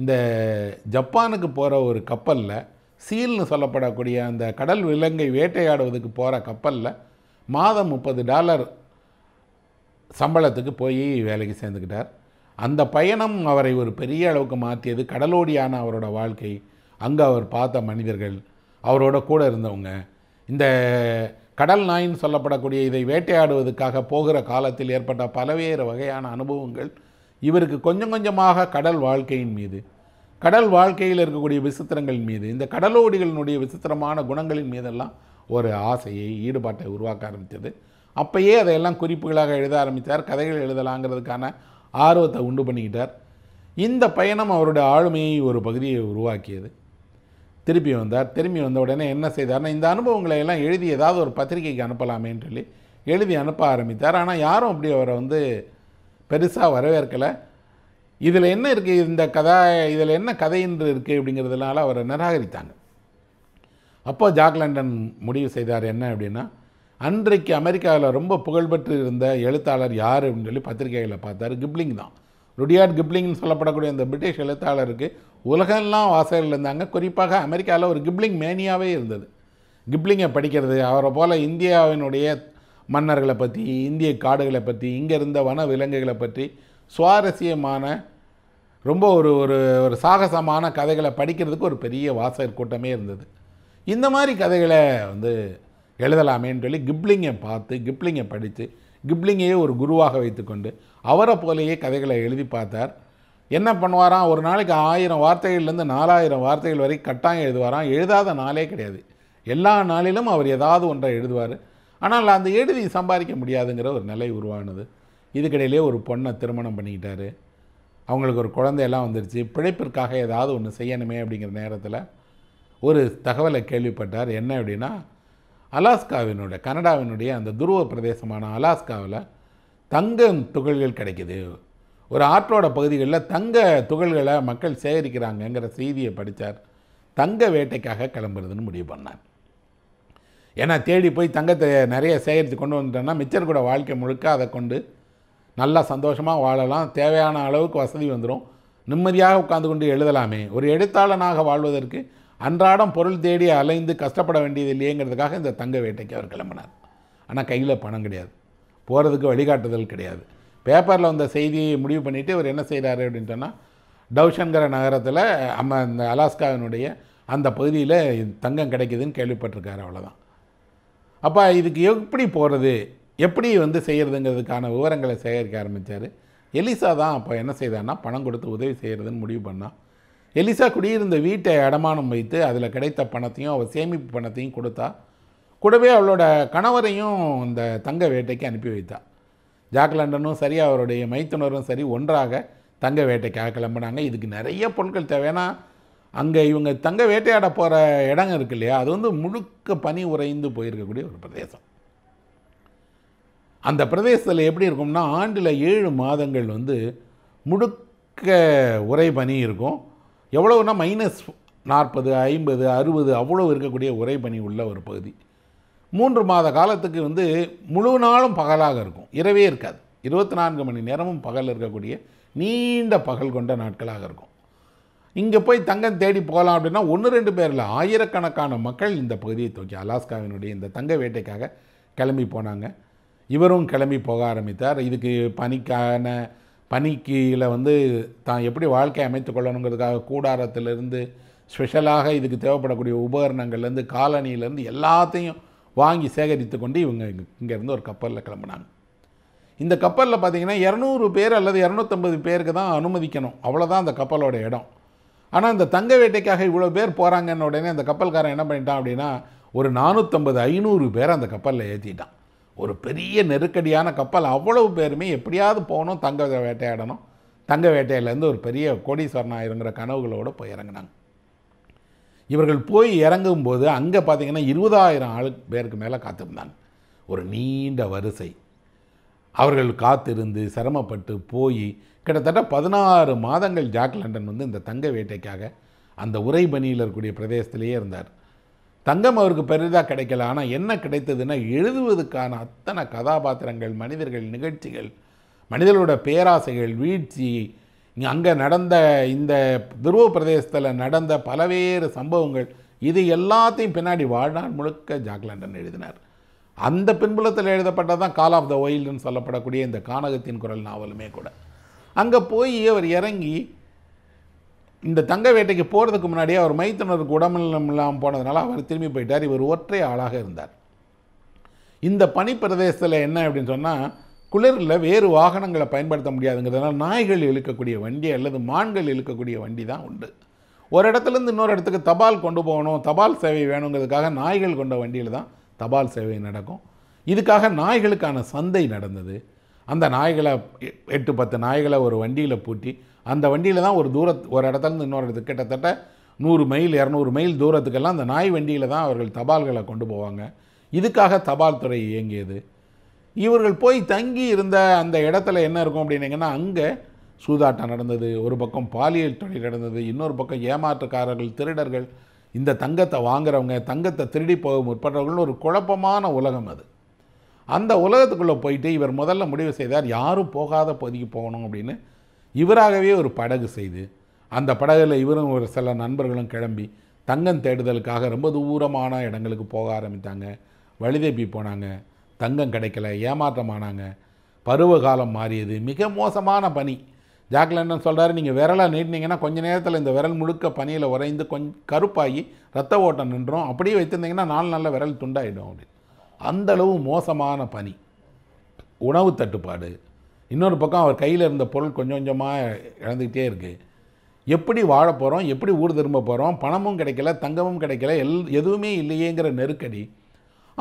இந்த ஜப்பானுக்கு போகிற ஒரு கப்பலில் சீல்னு சொல்லப்படக்கூடிய அந்த கடல் விலங்கை வேட்டையாடுவதுக்கு போகிற கப்பலில் மாதம் முப்பது டாலர் சம்பளத்துக்கு போய் வேலைக்கு சேர்ந்துக்கிட்டார் அந்த பயணம் அவரை ஒரு பெரிய அளவுக்கு மாற்றியது கடலோடியான அவரோட வாழ்க்கை அங்கே அவர் பார்த்த மனிதர்கள் அவரோட கூட இருந்தவங்க இந்த கடல் நாயின்னு சொல்லப்படக்கூடிய இதை வேட்டையாடுவதற்காக போகிற காலத்தில் ஏற்பட்ட பல்வேறு வகையான அனுபவங்கள் இவருக்கு கொஞ்சம் கொஞ்சமாக கடல் வாழ்க்கையின் மீது கடல் வாழ்க்கையில் இருக்கக்கூடிய விசித்திரங்கள் மீது இந்த கடலோடிகளினுடைய விசித்திரமான குணங்களின் மீதெல்லாம் ஒரு ஆசையை ஈடுபாட்டை உருவாக்க ஆரம்பித்தது அப்போயே அதையெல்லாம் குறிப்புகளாக எழுத ஆரம்பித்தார் கதைகள் எழுதலாங்கிறதுக்கான ஆர்வத்தை உண்டு பண்ணிக்கிட்டார் இந்த பயணம் அவருடைய ஆளுமையை ஒரு பகுதியை உருவாக்கியது திருப்பி வந்தார் திரும்பி வந்த உடனே என்ன செய்தார்னா இந்த அனுபவங்களை எல்லாம் எழுதி ஏதாவது ஒரு பத்திரிகைக்கு அனுப்பலாமேன்னு சொல்லி எழுதி அனுப்ப ஆரம்பித்தார் ஆனால் யாரும் அப்படி அவரை வந்து பெருசாக வரவேற்கலை இதில் என்ன இருக்குது இந்த கதா இதில் என்ன கதை என்று இருக்குது அப்படிங்கிறதுனால அவரை நிராகரித்தாங்க அப்போ ஜாக் லண்டன் முடிவு செய்தார் என்ன அப்படின்னா அன்றைக்கு அமெரிக்காவில் ரொம்ப புகழ்பெற்று இருந்த எழுத்தாளர் யார் அப்படின்னு சொல்லி பத்திரிகையில் பார்த்தார் கிப்ளிங் தான் ருடியார்ட் கிப்ளிங்னு சொல்லப்படக்கூடிய அந்த பிரிட்டிஷ் எழுத்தாளருக்கு உலகெல்லாம் வாசகர்கள் இருந்தாங்க குறிப்பாக அமெரிக்காவில் ஒரு கிப்ளிங் மேனியாவே இருந்தது கிப்ளிங்கை படிக்கிறது அவரை போல் இந்தியாவினுடைய மன்னர்களை பற்றி இந்திய காடுகளை பற்றி இங்கே இருந்த வன விலங்குகளை பற்றி சுவாரஸ்யமான ரொம்ப ஒரு ஒரு ஒரு சாகசமான கதைகளை படிக்கிறதுக்கு ஒரு பெரிய வாசகர் கூட்டமே இருந்தது இந்த மாதிரி கதைகளை வந்து எழுதலாமேன்னு சொல்லி கிப்ளிங்கை பார்த்து கிப்ளிங்கை படித்து கிப்ளிங்கையே ஒரு குருவாக வைத்துக்கொண்டு அவரை போலேயே கதைகளை எழுதி பார்த்தார் என்ன பண்ணுவாராம் ஒரு நாளைக்கு ஆயிரம் வார்த்தைகள்லேருந்து நாலாயிரம் வார்த்தைகள் வரைக்கும் கட்டாயம் எழுதுவாராம் எழுதாத நாளே கிடையாது எல்லா நாளிலும் அவர் ஏதாவது ஒன்றை எழுதுவார் ஆனால் அந்த எழுதி சம்பாதிக்க முடியாதுங்கிற ஒரு நிலை உருவானது இதுக்கிடையிலே ஒரு பொண்ணை திருமணம் பண்ணிக்கிட்டாரு அவங்களுக்கு ஒரு குழந்தையெல்லாம் வந்துருச்சு பிழைப்பிற்காக ஏதாவது ஒன்று செய்யணுமே அப்படிங்கிற நேரத்தில் ஒரு தகவலை கேள்விப்பட்டார் என்ன அப்படின்னா அலாஸ்காவினுடைய கனடாவினுடைய அந்த துருவ பிரதேசமான அலாஸ்காவில் தங்க துகள்கள் கிடைக்கிது ஒரு ஆற்றோட பகுதிகளில் தங்க துகள்களை மக்கள் சேகரிக்கிறாங்கங்கிற செய்தியை படித்தார் தங்க வேட்டைக்காக கிளம்புறதுன்னு முடிவு பண்ணார் ஏன்னா தேடி போய் தங்கத்தை நிறைய சேகரித்து கொண்டு வந்துட்டேன்னா மிச்சர் கூட வாழ்க்கை முழுக்க அதை கொண்டு நல்லா சந்தோஷமாக வாழலாம் தேவையான அளவுக்கு வசதி வந்துடும் நிம்மதியாக உட்காந்து கொண்டு எழுதலாமே ஒரு எழுத்தாளனாக வாழ்வதற்கு அன்றாடம் பொருள் தேடி அலைந்து கஷ்டப்பட வேண்டியது இல்லையேங்கிறதுக்காக இந்த தங்க வேட்டைக்கு அவர் கிளம்பினார் ஆனால் கையில் பணம் கிடையாது போகிறதுக்கு வழிகாட்டுதல் கிடையாது பேப்பரில் வந்த செய்தியை முடிவு பண்ணிவிட்டு அவர் என்ன செய்கிறாரு அப்படின்னு சொன்னால் டவுஷன்கிற நகரத்தில் நம்ம இந்த அலாஸ்காவினுடைய அந்த பகுதியில் தங்கம் கிடைக்குதுன்னு கேள்விப்பட்டிருக்காரு அவ்வளோதான் அப்போ இதுக்கு எப்படி போகிறது எப்படி வந்து செய்கிறதுங்கிறதுக்கான விவரங்களை சேகரிக்க ஆரம்பித்தார் எலிசா தான் அப்போ என்ன செய்தார்னா பணம் கொடுத்து உதவி செய்கிறதுன்னு முடிவு பண்ணான் எலிசா குடியிருந்த வீட்டை அடமானம் வைத்து அதில் கிடைத்த பணத்தையும் அவள் சேமிப்பு பணத்தையும் கொடுத்தா கூடவே அவளோட கணவரையும் இந்த தங்க வேட்டைக்கு அனுப்பி வைத்தாள் ஜாக் லண்டனும் சரி அவருடைய மைத்துனரும் சரி ஒன்றாக தங்க வேட்டைக்காக கிளம்புனாங்க இதுக்கு நிறைய பொருட்கள் தேவைன்னா அங்கே இவங்க தங்க வேட்டையாட போகிற இடம் இருக்கு இல்லையா அது வந்து முழுக்க பனி உறைந்து போயிருக்கக்கூடிய ஒரு பிரதேசம் அந்த பிரதேசத்தில் எப்படி இருக்கும்னா ஆண்டில் ஏழு மாதங்கள் வந்து முழுக்க உரை பனி இருக்கும் எவ்வளவுனா மைனஸ் நாற்பது ஐம்பது அறுபது அவ்வளோ இருக்கக்கூடிய உரை பனி உள்ள ஒரு பகுதி மூன்று மாத காலத்துக்கு வந்து முழு நாளும் பகலாக இருக்கும் இரவே இருக்காது இருபத்தி நான்கு மணி நேரமும் பகல் இருக்கக்கூடிய நீண்ட பகல் கொண்ட நாட்களாக இருக்கும் இங்கே போய் தங்கம் தேடி போகலாம் அப்படின்னா ஒன்று ரெண்டு பேரில் ஆயிரக்கணக்கான மக்கள் இந்த பகுதியை தூக்கி அலாஸ்காவினுடைய இந்த தங்க வேட்டைக்காக கிளம்பி போனாங்க இவரும் கிளம்பி போக ஆரம்பித்தார் இதுக்கு பனிக்கான பனிக்கியில் வந்து தான் எப்படி வாழ்க்கை அமைத்து கொள்ளணுங்கிறதுக்காக கூடாரத்திலிருந்து ஸ்பெஷலாக இதுக்கு தேவைப்படக்கூடிய உபகரணங்கள்லேருந்து காலனியிலேருந்து எல்லாத்தையும் வாங்கி சேகரித்து கொண்டு இவங்க இங்கேருந்து ஒரு கப்பலில் கிளம்புனாங்க இந்த கப்பலில் பார்த்திங்கன்னா இரநூறு பேர் அல்லது இரநூத்தம்பது பேருக்கு தான் அனுமதிக்கணும் அவ்வளோதான் அந்த கப்பலோட இடம் ஆனால் இந்த தங்க வேட்டைக்காக இவ்வளோ பேர் போகிறாங்கன்னு உடனே அந்த கப்பல்காரன் என்ன பண்ணிட்டான் அப்படின்னா ஒரு நானூற்றம்பது ஐநூறு பேர் அந்த கப்பலில் ஏற்றிட்டான் ஒரு பெரிய நெருக்கடியான கப்பல் அவ்வளவு பேருமே எப்படியாவது போகணும் தங்க வேட்டையாடணும் தங்க வேட்டையிலேருந்து ஒரு பெரிய கோடீஸ்வரன் ஆயிருங்கிற கனவுகளோடு போய் இறங்கினாங்க இவர்கள் போய் இறங்கும்போது அங்கே பார்த்திங்கன்னா இருபதாயிரம் ஆளு பேருக்கு மேலே காத்திருந்தாங்க ஒரு நீண்ட வரிசை அவர்கள் காத்திருந்து சிரமப்பட்டு போய் கிட்டத்தட்ட பதினாறு மாதங்கள் ஜாக் லண்டன் வந்து இந்த தங்க வேட்டைக்காக அந்த உரைபணியில் இருக்கக்கூடிய பிரதேசத்திலேயே இருந்தார் தங்கம் அவருக்கு பெரிதாக கிடைக்கல ஆனால் என்ன கிடைத்ததுன்னா எழுதுவதற்கான அத்தனை கதாபாத்திரங்கள் மனிதர்கள் நிகழ்ச்சிகள் மனிதர்களோட பேராசைகள் வீழ்ச்சி அங்கே நடந்த இந்த துருவ பிரதேசத்தில் நடந்த பலவேறு சம்பவங்கள் இது எல்லாத்தையும் பின்னாடி வாழ்நாள் முழுக்க ஜாக் லண்டன் எழுதினார் அந்த பின்புலத்தில் எழுதப்பட்டதான் கால் ஆஃப் த ஒயில்னு சொல்லப்படக்கூடிய இந்த கானகத்தின் குரல் நாவலுமே கூட அங்கே போய் அவர் இறங்கி இந்த தங்க வேட்டைக்கு போகிறதுக்கு முன்னாடியே அவர் மைத்துனருக்கு உடம்புலம் இல்லாமல் போனதுனால அவர் திரும்பி போயிட்டார் இவர் ஒற்றை ஆளாக இருந்தார் இந்த பனி பிரதேசத்தில் என்ன அப்படின்னு சொன்னால் குளிரில் வேறு வாகனங்களை பயன்படுத்த முடியாதுங்கிறதுனால நாய்கள் இழுக்கக்கூடிய வண்டி அல்லது மான்கள் இழுக்கக்கூடிய வண்டி தான் உண்டு ஒரு இடத்துலேருந்து இன்னொரு இடத்துக்கு தபால் கொண்டு போகணும் தபால் சேவை வேணுங்கிறதுக்காக நாய்கள் கொண்ட வண்டியில் தான் தபால் சேவை நடக்கும் இதுக்காக நாய்களுக்கான சந்தை நடந்தது அந்த நாய்களை எட்டு பத்து நாய்களை ஒரு வண்டியில் பூட்டி அந்த வண்டியில் தான் ஒரு தூர ஒரு இடத்துலேருந்து இன்னொரு இடத்துக்கு கிட்டத்தட்ட நூறு மைல் இரநூறு மைல் தூரத்துக்கெல்லாம் அந்த நாய் வண்டியில் தான் அவர்கள் தபால்களை கொண்டு போவாங்க இதுக்காக தபால் துறை இயங்கியது இவர்கள் போய் தங்கி இருந்த அந்த இடத்துல என்ன இருக்கும் அப்படின்னீங்கன்னா அங்கே சூதாட்டம் நடந்தது ஒரு பக்கம் பாலியல் தொழில் நடந்தது இன்னொரு பக்கம் ஏமாற்றுக்காரர்கள் திருடர்கள் இந்த தங்கத்தை வாங்குறவங்க தங்கத்தை திருடி போக முற்பட்டவர்கள் ஒரு குழப்பமான உலகம் அது அந்த உலகத்துக்குள்ளே போயிட்டு இவர் முதல்ல முடிவு செய்தார் யாரும் போகாத பகுதிக்கு போகணும் அப்படின்னு இவராகவே ஒரு படகு செய்து அந்த படகுல இவரும் ஒரு சில நண்பர்களும் கிளம்பி தங்கம் தேடுதலுக்காக ரொம்ப தூரமான இடங்களுக்கு போக ஆரம்பித்தாங்க வழிதப்பி போனாங்க தங்கம் கிடைக்கல ஏமாற்றமானாங்க பருவ காலம் மாறியது மிக மோசமான பனி என்ன சொல்கிறாரு நீங்கள் விரலாக நீட்டினீங்கன்னா கொஞ்சம் நேரத்தில் இந்த விரல் முழுக்க பனியில் உறைந்து கொஞ்சம் கருப்பாகி ரத்த ஓட்டம் நின்றோம் அப்படியே வைத்திருந்தீங்கன்னா நாலு நல்ல விரல் துண்டாயிடும் அப்படின்னு அந்தளவு மோசமான பனி உணவு தட்டுப்பாடு இன்னொரு பக்கம் அவர் கையில் இருந்த பொருள் கொஞ்சம் கொஞ்சமாக இழந்துக்கிட்டே இருக்குது எப்படி வாழ போகிறோம் எப்படி ஊர் திரும்ப போகிறோம் பணமும் கிடைக்கல தங்கமும் கிடைக்கல எல் எதுவுமே இல்லையேங்கிற நெருக்கடி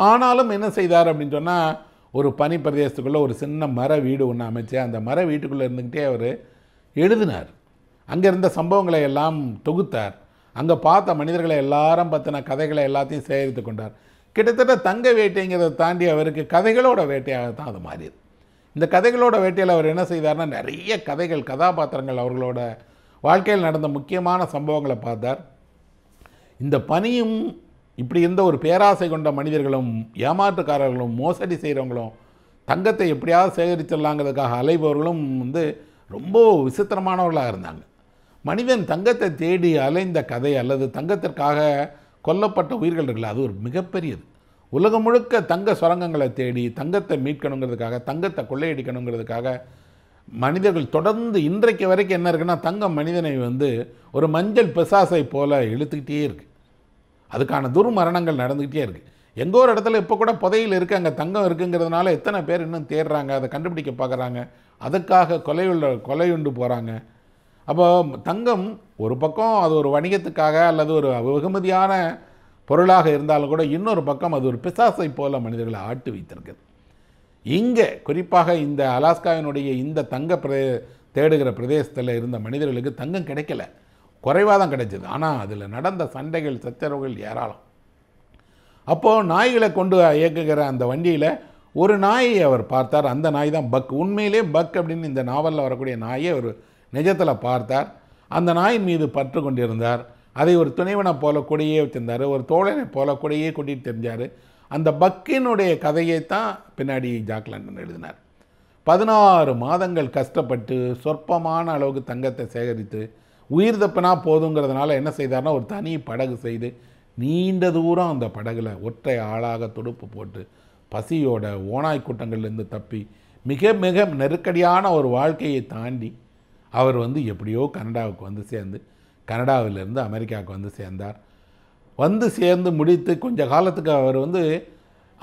ஆனாலும் என்ன செய்தார் அப்படின்னு சொன்னால் ஒரு பனி பிரதேசத்துக்குள்ளே ஒரு சின்ன மர வீடு ஒன்று அமைச்சு அந்த மர வீட்டுக்குள்ளே இருந்துக்கிட்டே அவர் எழுதினார் அங்கே இருந்த சம்பவங்களை எல்லாம் தொகுத்தார் அங்கே பார்த்த மனிதர்களை எல்லாரும் பற்றின கதைகளை எல்லாத்தையும் சேகரித்து கொண்டார் கிட்டத்தட்ட தங்க வேட்டைங்கிறத தாண்டி அவருக்கு கதைகளோட வேட்டையாக தான் அது மாறியது இந்த கதைகளோட வேட்டையில் அவர் என்ன செய்தார்னா நிறைய கதைகள் கதாபாத்திரங்கள் அவர்களோட வாழ்க்கையில் நடந்த முக்கியமான சம்பவங்களை பார்த்தார் இந்த பணியும் இப்படி இருந்த ஒரு பேராசை கொண்ட மனிதர்களும் ஏமாற்றுக்காரர்களும் மோசடி செய்கிறவங்களும் தங்கத்தை எப்படியாவது சேகரிச்சிடலாங்கிறதுக்காக அலைபவர்களும் வந்து ரொம்ப விசித்திரமானவர்களாக இருந்தாங்க மனிதன் தங்கத்தை தேடி அலைந்த கதை அல்லது தங்கத்திற்காக கொல்லப்பட்ட உயிர்கள் இருக்குல்ல அது ஒரு மிகப்பெரியது உலகம் முழுக்க தங்க சுரங்கங்களை தேடி தங்கத்தை மீட்கணுங்கிறதுக்காக தங்கத்தை கொள்ளையடிக்கணுங்கிறதுக்காக மனிதர்கள் தொடர்ந்து இன்றைக்கு வரைக்கும் என்ன இருக்குன்னா தங்க மனிதனை வந்து ஒரு மஞ்சள் பிசாசை போல் இழுத்துக்கிட்டே இருக்குது அதுக்கான துர்மரணங்கள் நடந்துக்கிட்டே இருக்குது எங்கோ ஒரு இடத்துல இப்போ கூட புதையில் இருக்குது அங்கே தங்கம் இருக்குங்கிறதுனால எத்தனை பேர் இன்னும் தேடுறாங்க அதை கண்டுபிடிக்க பார்க்குறாங்க அதுக்காக கொலையுள்ள கொலையுண்டு போகிறாங்க அப்போ தங்கம் ஒரு பக்கம் அது ஒரு வணிகத்துக்காக அல்லது ஒரு வெகுமதியான பொருளாக இருந்தாலும் கூட இன்னொரு பக்கம் அது ஒரு பிசாசை போல மனிதர்களை ஆட்டு வைத்திருக்குது இங்கே குறிப்பாக இந்த அலாஸ்காவினுடைய இந்த தங்க பிரே தேடுகிற பிரதேசத்தில் இருந்த மனிதர்களுக்கு தங்கம் கிடைக்கல குறைவாக தான் கிடைச்சிது ஆனால் அதில் நடந்த சண்டைகள் சச்சரவுகள் ஏராளம் அப்போது நாய்களை கொண்டு இயக்குகிற அந்த வண்டியில் ஒரு நாயை அவர் பார்த்தார் அந்த நாய் தான் பக் உண்மையிலே பக் அப்படின்னு இந்த நாவலில் வரக்கூடிய நாயை ஒரு நிஜத்தில் பார்த்தார் அந்த நாயின் மீது பற்று கொண்டிருந்தார் அதை ஒரு துணைவனை போல கூடையே வச்சிருந்தார் ஒரு தோழனை போல கூடையே கூட்டிகிட்டு தெரிஞ்சார் அந்த பக்கினுடைய கதையை தான் பின்னாடி ஜாக் லண்டன் எழுதினார் பதினாறு மாதங்கள் கஷ்டப்பட்டு சொற்பமான அளவுக்கு தங்கத்தை சேகரித்து உயிர் தப்பினா போதுங்கிறதுனால என்ன செய்தார்னா ஒரு தனி படகு செய்து நீண்ட தூரம் அந்த படகுல ஒற்றை ஆளாக துடுப்பு போட்டு பசியோட ஓனாய் கூட்டங்கள்லேருந்து தப்பி மிக மிக நெருக்கடியான ஒரு வாழ்க்கையை தாண்டி அவர் வந்து எப்படியோ கனடாவுக்கு வந்து சேர்ந்து கனடாவிலிருந்து அமெரிக்காவுக்கு வந்து சேர்ந்தார் வந்து சேர்ந்து முடித்து கொஞ்ச காலத்துக்கு அவர் வந்து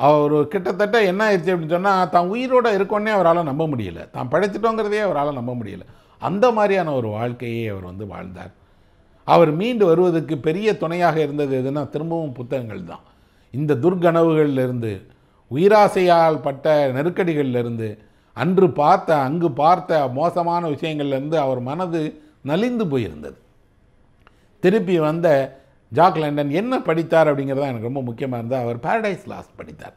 அவர் கிட்டத்தட்ட என்ன ஆயிடுச்சு அப்படின்னு சொன்னால் தான் உயிரோடு இருக்கோன்னே அவரால் நம்ப முடியல தான் படைச்சிட்டோங்கிறதே அவரால் நம்ப முடியல அந்த மாதிரியான ஒரு வாழ்க்கையை அவர் வந்து வாழ்ந்தார் அவர் மீண்டு வருவதற்கு பெரிய துணையாக இருந்தது எதுனா திரும்பவும் புத்தகங்கள் தான் இந்த துர்கனவுகளிலிருந்து உயிராசையால் பட்ட நெருக்கடிகளிலிருந்து அன்று பார்த்த அங்கு பார்த்த மோசமான விஷயங்கள்லேருந்து அவர் மனது நலிந்து போயிருந்தது திருப்பி வந்த ஜாக் லண்டன் என்ன படித்தார் அப்படிங்கிறது தான் எனக்கு ரொம்ப முக்கியமாக இருந்தால் அவர் பாரடைஸ் லாஸ் படித்தார்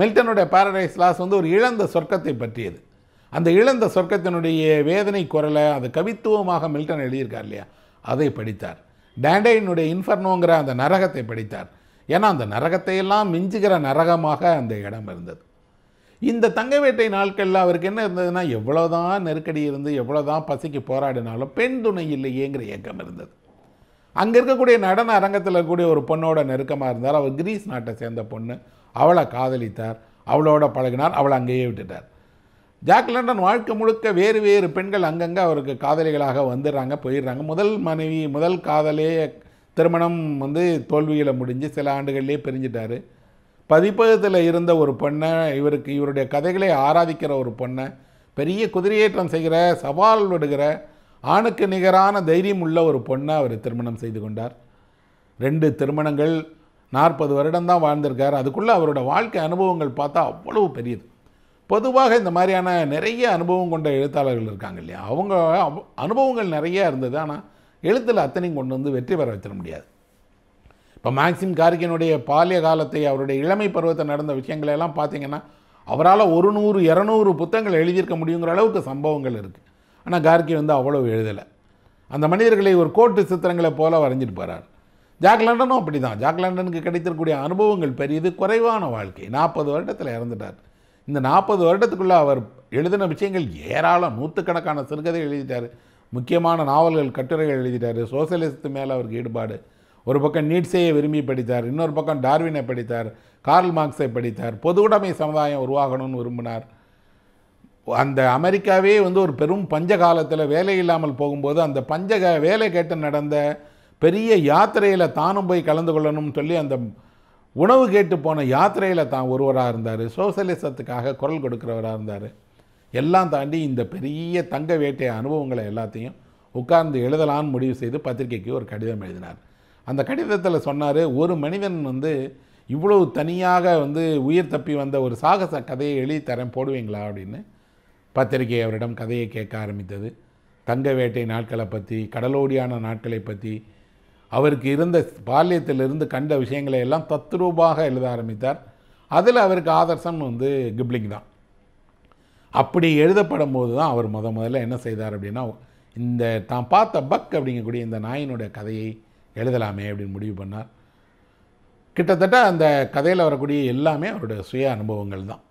மில்டனுடைய பாரடைஸ் லாஸ் வந்து ஒரு இழந்த சொர்க்கத்தை பற்றியது அந்த இழந்த சொர்க்கத்தினுடைய வேதனை குரலை அது கவித்துவமாக மில்டன் எழுதியிருக்கார் இல்லையா அதை படித்தார் டேண்டைனுடைய இன்ஃபர்னோங்கிற அந்த நரகத்தை படித்தார் ஏன்னா அந்த நரகத்தையெல்லாம் மிஞ்சுகிற நரகமாக அந்த இடம் இருந்தது இந்த தங்க வேட்டை நாட்களில் அவருக்கு என்ன இருந்ததுன்னா எவ்வளோதான் நெருக்கடி இருந்து எவ்வளோதான் பசிக்கு போராடினாலும் பெண் துணை இல்லையேங்கிற இயக்கம் இருந்தது அங்கே இருக்கக்கூடிய நடன அரங்கத்தில் இருக்கக்கூடிய ஒரு பொண்ணோட நெருக்கமாக இருந்தார் அவர் கிரீஸ் நாட்டை சேர்ந்த பொண்ணு அவளை காதலித்தார் அவளோட பழகினார் அவளை அங்கேயே விட்டுட்டார் ஜாக் லண்டன் வாழ்க்கை முழுக்க வேறு வேறு பெண்கள் அங்கங்கே அவருக்கு காதலிகளாக வந்துடுறாங்க போயிடுறாங்க முதல் மனைவி முதல் காதலே திருமணம் வந்து தோல்வியில் முடிஞ்சு சில ஆண்டுகள்லேயே பிரிஞ்சிட்டாரு பதிப்பகத்தில் இருந்த ஒரு பெண்ணை இவருக்கு இவருடைய கதைகளை ஆராதிக்கிற ஒரு பொண்ணை பெரிய குதிரையேற்றம் செய்கிற சவால் விடுகிற ஆணுக்கு நிகரான தைரியம் உள்ள ஒரு பொண்ணை அவர் திருமணம் செய்து கொண்டார் ரெண்டு திருமணங்கள் நாற்பது வருடம்தான் வாழ்ந்திருக்கார் அதுக்குள்ளே அவரோட வாழ்க்கை அனுபவங்கள் பார்த்தா அவ்வளவு பெரியது பொதுவாக இந்த மாதிரியான நிறைய அனுபவம் கொண்ட எழுத்தாளர்கள் இருக்காங்க இல்லையா அவங்க அனுபவங்கள் நிறையா இருந்தது ஆனால் எழுத்தில் அத்தனையும் கொண்டு வந்து வெற்றி பெற வச்சிட முடியாது இப்போ மேக்சிம் கார்கினுடைய பாலிய காலத்தை அவருடைய இளமை பருவத்தை நடந்த விஷயங்களெல்லாம் பார்த்தீங்கன்னா அவரால் ஒரு நூறு இரநூறு புத்தகங்கள் எழுதியிருக்க முடியுங்கிற அளவுக்கு சம்பவங்கள் இருக்குது ஆனால் கார்கி வந்து அவ்வளோ எழுதலை அந்த மனிதர்களை ஒரு கோட்டு சித்திரங்களை போல வரைஞ்சிட்டு போகிறார் ஜாக் லண்டனும் அப்படி தான் ஜாக் லண்டனுக்கு கிடைத்திருக்கக்கூடிய அனுபவங்கள் பெரியது குறைவான வாழ்க்கை நாற்பது வருடத்தில் இறந்துட்டார் இந்த நாற்பது வருடத்துக்குள்ளே அவர் எழுதின விஷயங்கள் ஏராளம் நூற்றுக்கணக்கான சிறுகதை எழுதிட்டார் முக்கியமான நாவல்கள் கட்டுரைகள் எழுதிட்டார் சோசியலிசத்து மேலே அவருக்கு ஈடுபாடு ஒரு பக்கம் நீட்ஸையை விரும்பி படித்தார் இன்னொரு பக்கம் டார்வினை படித்தார் கார்ல் மார்க்ஸை படித்தார் பொதுவுடைமை சமுதாயம் உருவாகணும்னு விரும்பினார் அந்த அமெரிக்காவே வந்து ஒரு பெரும் பஞ்ச காலத்தில் வேலை இல்லாமல் போகும்போது அந்த பஞ்ச வேலை கேட்டு நடந்த பெரிய யாத்திரையில் தானும் போய் கலந்து கொள்ளணும்னு சொல்லி அந்த உணவு கேட்டு போன யாத்திரையில் தான் ஒருவராக இருந்தார் சோசலிசத்துக்காக குரல் கொடுக்குறவராக இருந்தார் எல்லாம் தாண்டி இந்த பெரிய தங்க வேட்டை அனுபவங்களை எல்லாத்தையும் உட்கார்ந்து எழுதலான்னு முடிவு செய்து பத்திரிகைக்கு ஒரு கடிதம் எழுதினார் அந்த கடிதத்தில் சொன்னார் ஒரு மனிதன் வந்து இவ்வளவு தனியாக வந்து உயிர் தப்பி வந்த ஒரு சாகச கதையை எழுதித்தரேன் போடுவீங்களா அப்படின்னு பத்திரிகை அவரிடம் கதையை கேட்க ஆரம்பித்தது தங்க வேட்டை நாட்களை பற்றி கடலோடியான நாட்களை பற்றி அவருக்கு இருந்த பால்யத்திலிருந்து கண்ட விஷயங்களை எல்லாம் தத்ரூபாக எழுத ஆரம்பித்தார் அதில் அவருக்கு ஆதர்சம் வந்து கிப்ளிங் தான் அப்படி எழுதப்படும் போது தான் அவர் முத முதல்ல என்ன செய்தார் அப்படின்னா இந்த தான் பார்த்த பக் அப்படிங்கக்கூடிய இந்த நாயினுடைய கதையை எழுதலாமே அப்படின்னு முடிவு பண்ணார் கிட்டத்தட்ட அந்த கதையில் வரக்கூடிய எல்லாமே அவருடைய சுய அனுபவங்கள் தான்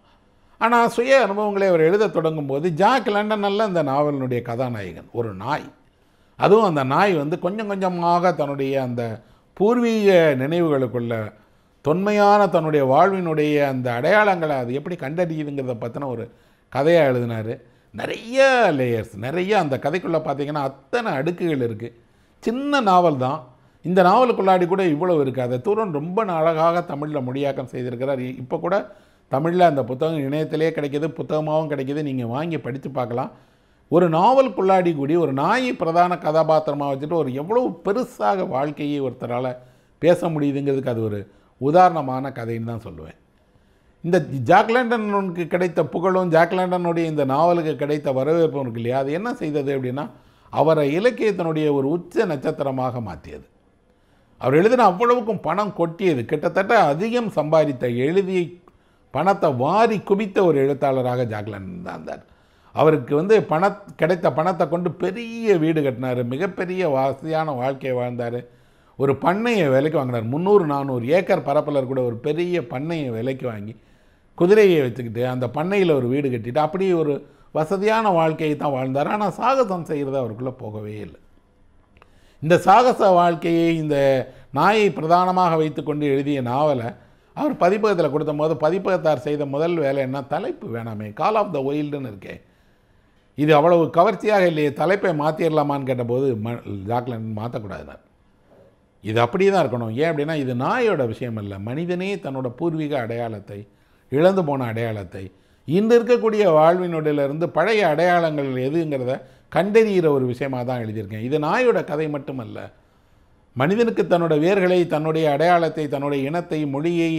ஆனால் சுய அனுபவங்களை அவர் எழுத தொடங்கும் போது ஜாக் லண்டனல்ல அந்த நாவலினுடைய கதாநாயகன் ஒரு நாய் அதுவும் அந்த நாய் வந்து கொஞ்சம் கொஞ்சமாக தன்னுடைய அந்த பூர்வீக நினைவுகளுக்குள்ள தொன்மையான தன்னுடைய வாழ்வினுடைய அந்த அடையாளங்களை அது எப்படி கண்டறியுதுங்கிறத பற்றின ஒரு கதையாக எழுதினார் நிறைய லேயர்ஸ் நிறைய அந்த கதைக்குள்ளே பார்த்திங்கன்னா அத்தனை அடுக்குகள் இருக்குது சின்ன நாவல் தான் இந்த நாவலுக்குள்ளாடி கூட இவ்வளோ இருக்காது தூரன் ரொம்ப அழகாக தமிழில் மொழியாக்கம் செய்திருக்கிறார் இப்போ கூட தமிழில் அந்த புத்தகம் இணையத்திலே கிடைக்கிது புத்தகமாகவும் கிடைக்கிது நீங்கள் வாங்கி படித்து பார்க்கலாம் ஒரு நாவலுக்குள்ளாடி கூடி ஒரு நாயை பிரதான கதாபாத்திரமாக வச்சுட்டு ஒரு எவ்வளோ பெருசாக வாழ்க்கையை ஒருத்தரால் பேச முடியுதுங்கிறதுக்கு அது ஒரு உதாரணமான கதைன்னு தான் சொல்லுவேன் இந்த ஜாக்லேண்டனுக்கு கிடைத்த புகழும் ஜாக்லேண்டனுடைய இந்த நாவலுக்கு கிடைத்த வரவேற்பும் இருக்கு இல்லையா அது என்ன செய்தது அப்படின்னா அவரை இலக்கியத்தினுடைய ஒரு உச்ச நட்சத்திரமாக மாற்றியது அவர் எழுதின அவ்வளவுக்கும் பணம் கொட்டியது கிட்டத்தட்ட அதிகம் சம்பாதித்த எழுதி பணத்தை வாரி குவித்த ஒரு எழுத்தாளராக ஜாக்லன் தான் இருந்தார் அவருக்கு வந்து பண கிடைத்த பணத்தை கொண்டு பெரிய வீடு கட்டினார் மிகப்பெரிய வசதியான வாழ்க்கையை வாழ்ந்தார் ஒரு பண்ணையை விலைக்கு வாங்கினார் முந்நூறு நானூறு ஏக்கர் பரப்பில் கூட ஒரு பெரிய பண்ணையை விலைக்கு வாங்கி குதிரையை வச்சுக்கிட்டு அந்த பண்ணையில் ஒரு வீடு கட்டிட்டு அப்படியே ஒரு வசதியான வாழ்க்கையை தான் வாழ்ந்தார் ஆனால் சாகசம் செய்கிறது அவருக்குள்ளே போகவே இல்லை இந்த சாகச வாழ்க்கையை இந்த நாயை பிரதானமாக வைத்துக்கொண்டு எழுதிய நாவலை அவர் பதிப்பகத்தில் கொடுத்த போது பதிப்பகத்தார் செய்த முதல் வேலை என்ன தலைப்பு வேணாமே கால் ஆஃப் த ஒயில்டுன்னு இருக்கே இது அவ்வளவு கவர்ச்சியாக இல்லையே தலைப்பை மாற்றிடலாமான்னு கேட்டபோது ம ஜாக்லன் மாற்றக்கூடாதுனார் இது அப்படியே தான் இருக்கணும் ஏன் அப்படின்னா இது நாயோட விஷயம் இல்லை மனிதனே தன்னோட பூர்வீக அடையாளத்தை இழந்து போன அடையாளத்தை இன்று இருக்கக்கூடிய வாழ்வினுடையிலிருந்து பழைய அடையாளங்கள் எதுங்கிறத கண்டறிகிற ஒரு விஷயமாக தான் எழுதியிருக்கேன் இது நாயோட கதை மட்டுமல்ல மனிதனுக்கு தன்னோட வேர்களை தன்னுடைய அடையாளத்தை தன்னுடைய இனத்தை மொழியை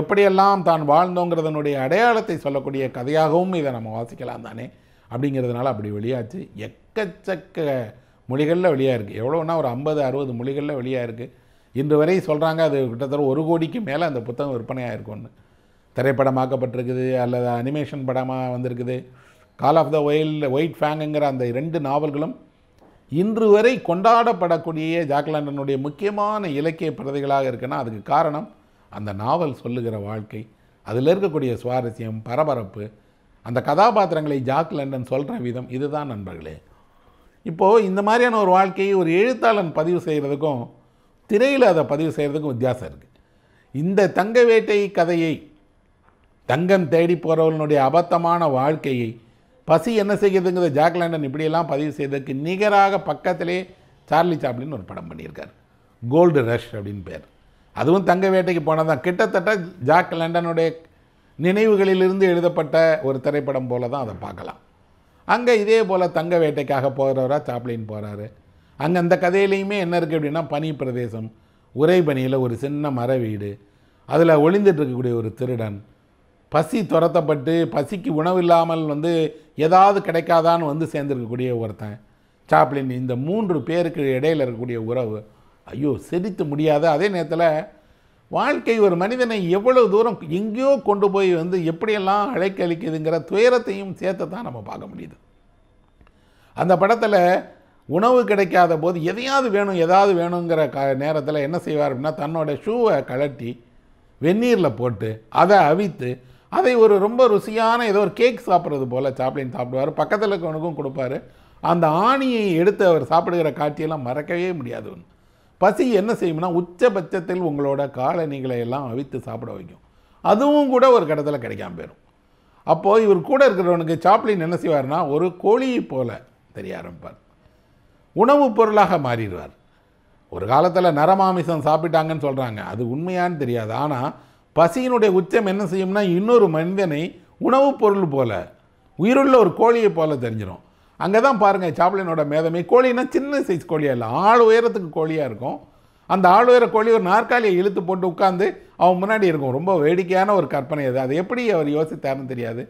எப்படியெல்லாம் தான் வாழ்ந்தோங்கிறதனுடைய அடையாளத்தை சொல்லக்கூடிய கதையாகவும் இதை நம்ம வாசிக்கலாம் தானே அப்படிங்கிறதுனால அப்படி வெளியாச்சு எக்கச்சக்க மொழிகளில் வெளியாக இருக்குது எவ்வளோன்னா ஒரு ஐம்பது அறுபது மொழிகளில் வெளியாக இருக்குது இன்று வரை சொல்கிறாங்க அது கிட்டத்தட்ட ஒரு கோடிக்கு மேலே அந்த புத்தகம் விற்பனையாக இருக்கும்னு திரைப்படமாக்கப்பட்டிருக்குது அல்லது அனிமேஷன் படமாக வந்திருக்குது call of the wild white ஃபேங்குங்கிற அந்த ரெண்டு நாவல்களும் இன்று வரை கொண்டாடப்படக்கூடிய ஜாக்லாண்டனுடைய முக்கியமான இலக்கிய பிரதிகளாக இருக்குன்னா அதுக்கு காரணம் அந்த நாவல் சொல்லுகிற வாழ்க்கை அதில் இருக்கக்கூடிய சுவாரஸ்யம் பரபரப்பு அந்த கதாபாத்திரங்களை ஜாக் லண்டன் சொல்கிற விதம் இதுதான் நண்பர்களே இப்போது இந்த மாதிரியான ஒரு வாழ்க்கையை ஒரு எழுத்தாளன் பதிவு செய்கிறதுக்கும் திரையில் அதை பதிவு செய்கிறதுக்கும் வித்தியாசம் இருக்குது இந்த தங்க வேட்டை கதையை தங்கம் தேடி போகிறவர்களுடைய அபத்தமான வாழ்க்கையை பசி என்ன செய்கிறதுங்கிறத ஜாக் லண்டன் இப்படியெல்லாம் பதிவு செய்ததுக்கு நிகராக பக்கத்திலே சார்லி சாப்ளின்னு ஒரு படம் பண்ணியிருக்கார் கோல்டு ரஷ் அப்படின்னு பேர் அதுவும் தங்க வேட்டைக்கு போனால் தான் கிட்டத்தட்ட ஜாக் லண்டனுடைய நினைவுகளிலிருந்து எழுதப்பட்ட ஒரு திரைப்படம் போல தான் அதை பார்க்கலாம் அங்கே இதே போல் தங்க வேட்டைக்காக போகிறவரா சாப்ளின் போகிறாரு அங்கே அந்த கதையிலையுமே என்ன இருக்குது அப்படின்னா பனி பிரதேசம் உரை பனியில் ஒரு சின்ன மர வீடு அதில் ஒளிந்துட்டு இருக்கக்கூடிய ஒரு திருடன் பசி துரத்தப்பட்டு பசிக்கு உணவு இல்லாமல் வந்து ஏதாவது கிடைக்காதான்னு வந்து சேர்ந்துருக்கக்கூடிய ஒருத்தன் சாப்ளின் இந்த மூன்று பேருக்கு இடையில் இருக்கக்கூடிய உறவு ஐயோ செதித்து முடியாத அதே நேரத்தில் வாழ்க்கை ஒரு மனிதனை எவ்வளோ தூரம் எங்கேயோ கொண்டு போய் வந்து எப்படியெல்லாம் அழைக்க அளிக்குதுங்கிற துயரத்தையும் சேர்த்து தான் நம்ம பார்க்க முடியுது அந்த படத்தில் உணவு கிடைக்காத போது எதையாவது வேணும் எதாவது வேணுங்கிற க நேரத்தில் என்ன செய்வார் அப்படின்னா தன்னோட ஷூவை கழட்டி வெந்நீரில் போட்டு அதை அவித்து அதை ஒரு ரொம்ப ருசியான ஏதோ ஒரு கேக் சாப்பிட்றது போல் சாப்ளின் சாப்பிடுவார் பக்கத்தில் இருக்கவனுக்கும் கொடுப்பாரு அந்த ஆணியை எடுத்து அவர் சாப்பிடுகிற காட்சியெல்லாம் மறக்கவே முடியாது ஒன்று பசி என்ன செய்யும்னா உச்சபட்சத்தில் உங்களோட காலணிகளை எல்லாம் அவித்து சாப்பிட வைக்கும் அதுவும் கூட ஒரு கடத்தில் கிடைக்காம போயிடும் அப்போது இவர் கூட இருக்கிறவனுக்கு சாப்ளின் என்ன செய்வார்னா ஒரு கோழியை போல தெரிய ஆரம்பிப்பார் உணவுப் பொருளாக மாறிடுவார் ஒரு காலத்தில் நரமாமிசம் சாப்பிட்டாங்கன்னு சொல்கிறாங்க அது உண்மையான்னு தெரியாது ஆனால் பசியினுடைய உச்சம் என்ன செய்யும்னா இன்னொரு மனிதனை உணவுப் பொருள் போல உயிருள்ள ஒரு கோழியை போல தெரிஞ்சிடும் அங்கே தான் பாருங்கள் சாப்ளினோட மேதமை கோழின்னா சின்ன சைஸ் கோழியாக இல்லை ஆள் உயரத்துக்கு கோழியாக இருக்கும் அந்த ஆள் உயர கோழி ஒரு நாற்காலியை இழுத்து போட்டு உட்காந்து அவன் முன்னாடி இருக்கும் ரொம்ப வேடிக்கையான ஒரு கற்பனை அது அது எப்படி அவர் யோசித்தார்னு தெரியாது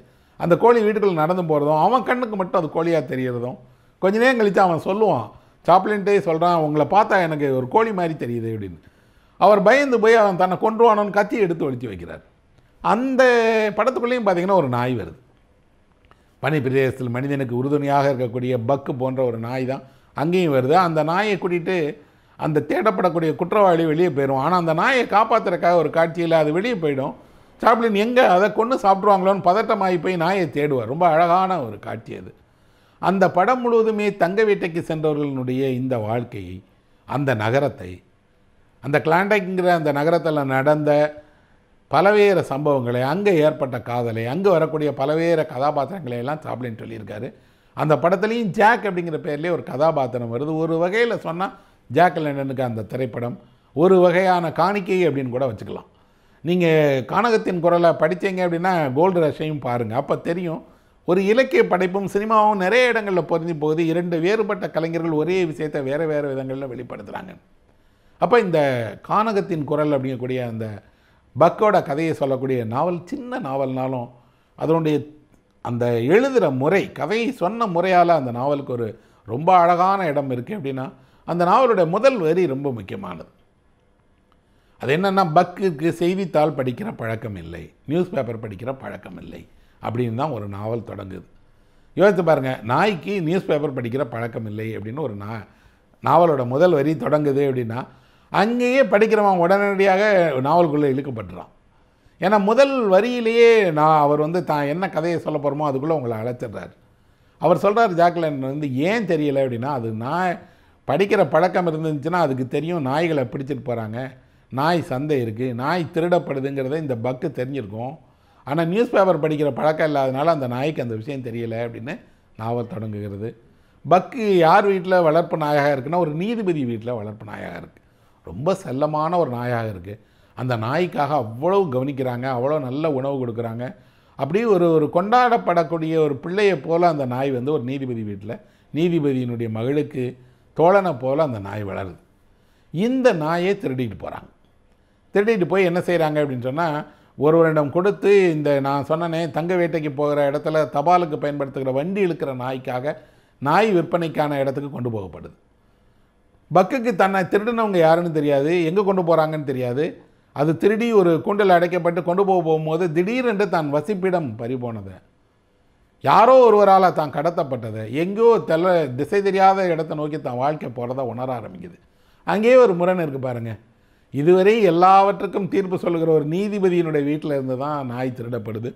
அந்த கோழி வீட்டுக்குள்ளே நடந்து போகிறதும் அவன் கண்ணுக்கு மட்டும் அது கோழியாக தெரிகிறதும் கொஞ்ச நேரம் கழித்து அவன் சொல்லுவான் சாப்ளின்ட்டே சொல்கிறான் உங்களை பார்த்தா எனக்கு ஒரு கோழி மாதிரி தெரியுது அப்படின்னு அவர் பயந்து போய் அவன் தன்னை கொன்றுவானோன்னு கத்தி எடுத்து ஒழித்து வைக்கிறார் அந்த படத்துக்குள்ளேயும் பார்த்திங்கன்னா ஒரு நாய் வருது பனி பிரதேசத்தில் மனிதனுக்கு உறுதுணையாக இருக்கக்கூடிய பக்கு போன்ற ஒரு நாய் தான் அங்கேயும் வருது அந்த நாயை கூட்டிகிட்டு அந்த தேடப்படக்கூடிய குற்றவாளி வெளியே போயிடும் ஆனால் அந்த நாயை காப்பாற்றுறக்காக ஒரு காட்சியில் அது வெளியே போயிடும் சாப்பிடின் எங்கே அதை கொண்டு சாப்பிடுவாங்களோன்னு பதட்டமாகி போய் நாயை தேடுவார் ரொம்ப அழகான ஒரு காட்சி அது அந்த படம் முழுவதுமே தங்க வீட்டைக்கு சென்றவர்களுடைய இந்த வாழ்க்கையை அந்த நகரத்தை அந்த கிளாண்டைக்குங்கிற அந்த நகரத்தில் நடந்த பலவேறு சம்பவங்களை அங்கே ஏற்பட்ட காதலை அங்கே வரக்கூடிய பலவேறு கதாபாத்திரங்களை எல்லாம் சாப்ளின் சொல்லியிருக்காரு அந்த படத்துலேயும் ஜாக் அப்படிங்கிற பேர்லேயே ஒரு கதாபாத்திரம் வருது ஒரு வகையில் சொன்னால் ஜாக் லண்டனுக்கு அந்த திரைப்படம் ஒரு வகையான காணிக்கை அப்படின்னு கூட வச்சுக்கலாம் நீங்கள் கானகத்தின் குரலை படித்தீங்க அப்படின்னா கோல்டு ரஷையும் பாருங்கள் அப்போ தெரியும் ஒரு இலக்கிய படைப்பும் சினிமாவும் நிறைய இடங்களில் பொருந்தி போகுது இரண்டு வேறுபட்ட கலைஞர்கள் ஒரே விஷயத்தை வேறு வேறு விதங்களில் வெளிப்படுத்துகிறாங்க அப்போ இந்த கானகத்தின் குரல் அப்படிங்கக்கூடிய அந்த பக்கோட கதையை சொல்லக்கூடிய நாவல் சின்ன நாவல்னாலும் அதனுடைய அந்த எழுதுகிற முறை கதையை சொன்ன முறையால் அந்த நாவலுக்கு ஒரு ரொம்ப அழகான இடம் இருக்குது அப்படின்னா அந்த நாவலுடைய முதல் வரி ரொம்ப முக்கியமானது அது என்னென்னா பக்குக்கு செய்தித்தாள் படிக்கிற பழக்கம் இல்லை நியூஸ் பேப்பர் படிக்கிற பழக்கம் இல்லை அப்படின்னு தான் ஒரு நாவல் தொடங்குது யோசித்து பாருங்கள் நாய்க்கு நியூஸ் பேப்பர் படிக்கிற பழக்கம் இல்லை அப்படின்னு ஒரு நா நாவலோட முதல் வரி தொடங்குது அப்படின்னா அங்கேயே படிக்கிறவன் உடனடியாக நாவல்குள்ளே இழுக்கப்பட்டுறான் ஏன்னா முதல் வரியிலேயே நான் அவர் வந்து தான் என்ன கதையை சொல்ல போகிறோமோ அதுக்குள்ளே உங்களை அழைச்சிடுறாரு அவர் சொல்கிறார் ஜாக்லன் வந்து ஏன் தெரியலை அப்படின்னா அது நான் படிக்கிற பழக்கம் இருந்துச்சுன்னா அதுக்கு தெரியும் நாய்களை பிடிச்சிட்டு போகிறாங்க நாய் சந்தை இருக்குது நாய் திருடப்படுதுங்கிறத இந்த பக்கு தெரிஞ்சிருக்கும் ஆனால் நியூஸ் பேப்பர் படிக்கிற பழக்கம் இல்லாதனால அந்த நாய்க்கு அந்த விஷயம் தெரியலை அப்படின்னு நாவல் தொடங்குகிறது பக்கு யார் வீட்டில் வளர்ப்பு நாயாக இருக்குன்னா ஒரு நீதிபதி வீட்டில் வளர்ப்பு நாயாக இருக்குது ரொம்ப செல்லமான ஒரு நாயாக இருக்குது அந்த நாய்க்காக அவ்வளோ கவனிக்கிறாங்க அவ்வளோ நல்ல உணவு கொடுக்குறாங்க அப்படியே ஒரு ஒரு கொண்டாடப்படக்கூடிய ஒரு பிள்ளையை போல் அந்த நாய் வந்து ஒரு நீதிபதி வீட்டில் நீதிபதியினுடைய மகளுக்கு தோழனை போல் அந்த நாய் வளருது இந்த நாயை திருடிட்டு போகிறாங்க திருடிட்டு போய் என்ன செய்கிறாங்க அப்படின்னு சொன்னால் ஒருவரிடம் கொடுத்து இந்த நான் சொன்னனே தங்க வேட்டைக்கு போகிற இடத்துல தபாலுக்கு பயன்படுத்துகிற வண்டி இழுக்கிற நாய்க்காக நாய் விற்பனைக்கான இடத்துக்கு கொண்டு போகப்படுது பக்குக்கு தன்னை திருடினவங்க யாருன்னு தெரியாது எங்கே கொண்டு போகிறாங்கன்னு தெரியாது அது திருடி ஒரு கூண்டில் அடைக்கப்பட்டு கொண்டு போக போகும்போது திடீரென்று தான் வசிப்பிடம் பறிபோனதை யாரோ ஒருவரால் தான் கடத்தப்பட்டது எங்கேயோ தெல திசை தெரியாத இடத்தை நோக்கி தான் வாழ்க்கை போகிறத உணர ஆரம்பிக்குது அங்கேயே ஒரு முரண் இருக்குது பாருங்கள் இதுவரை எல்லாவற்றுக்கும் தீர்ப்பு சொல்கிற ஒரு நீதிபதியினுடைய வீட்டில் இருந்து தான் நாய் திருடப்படுது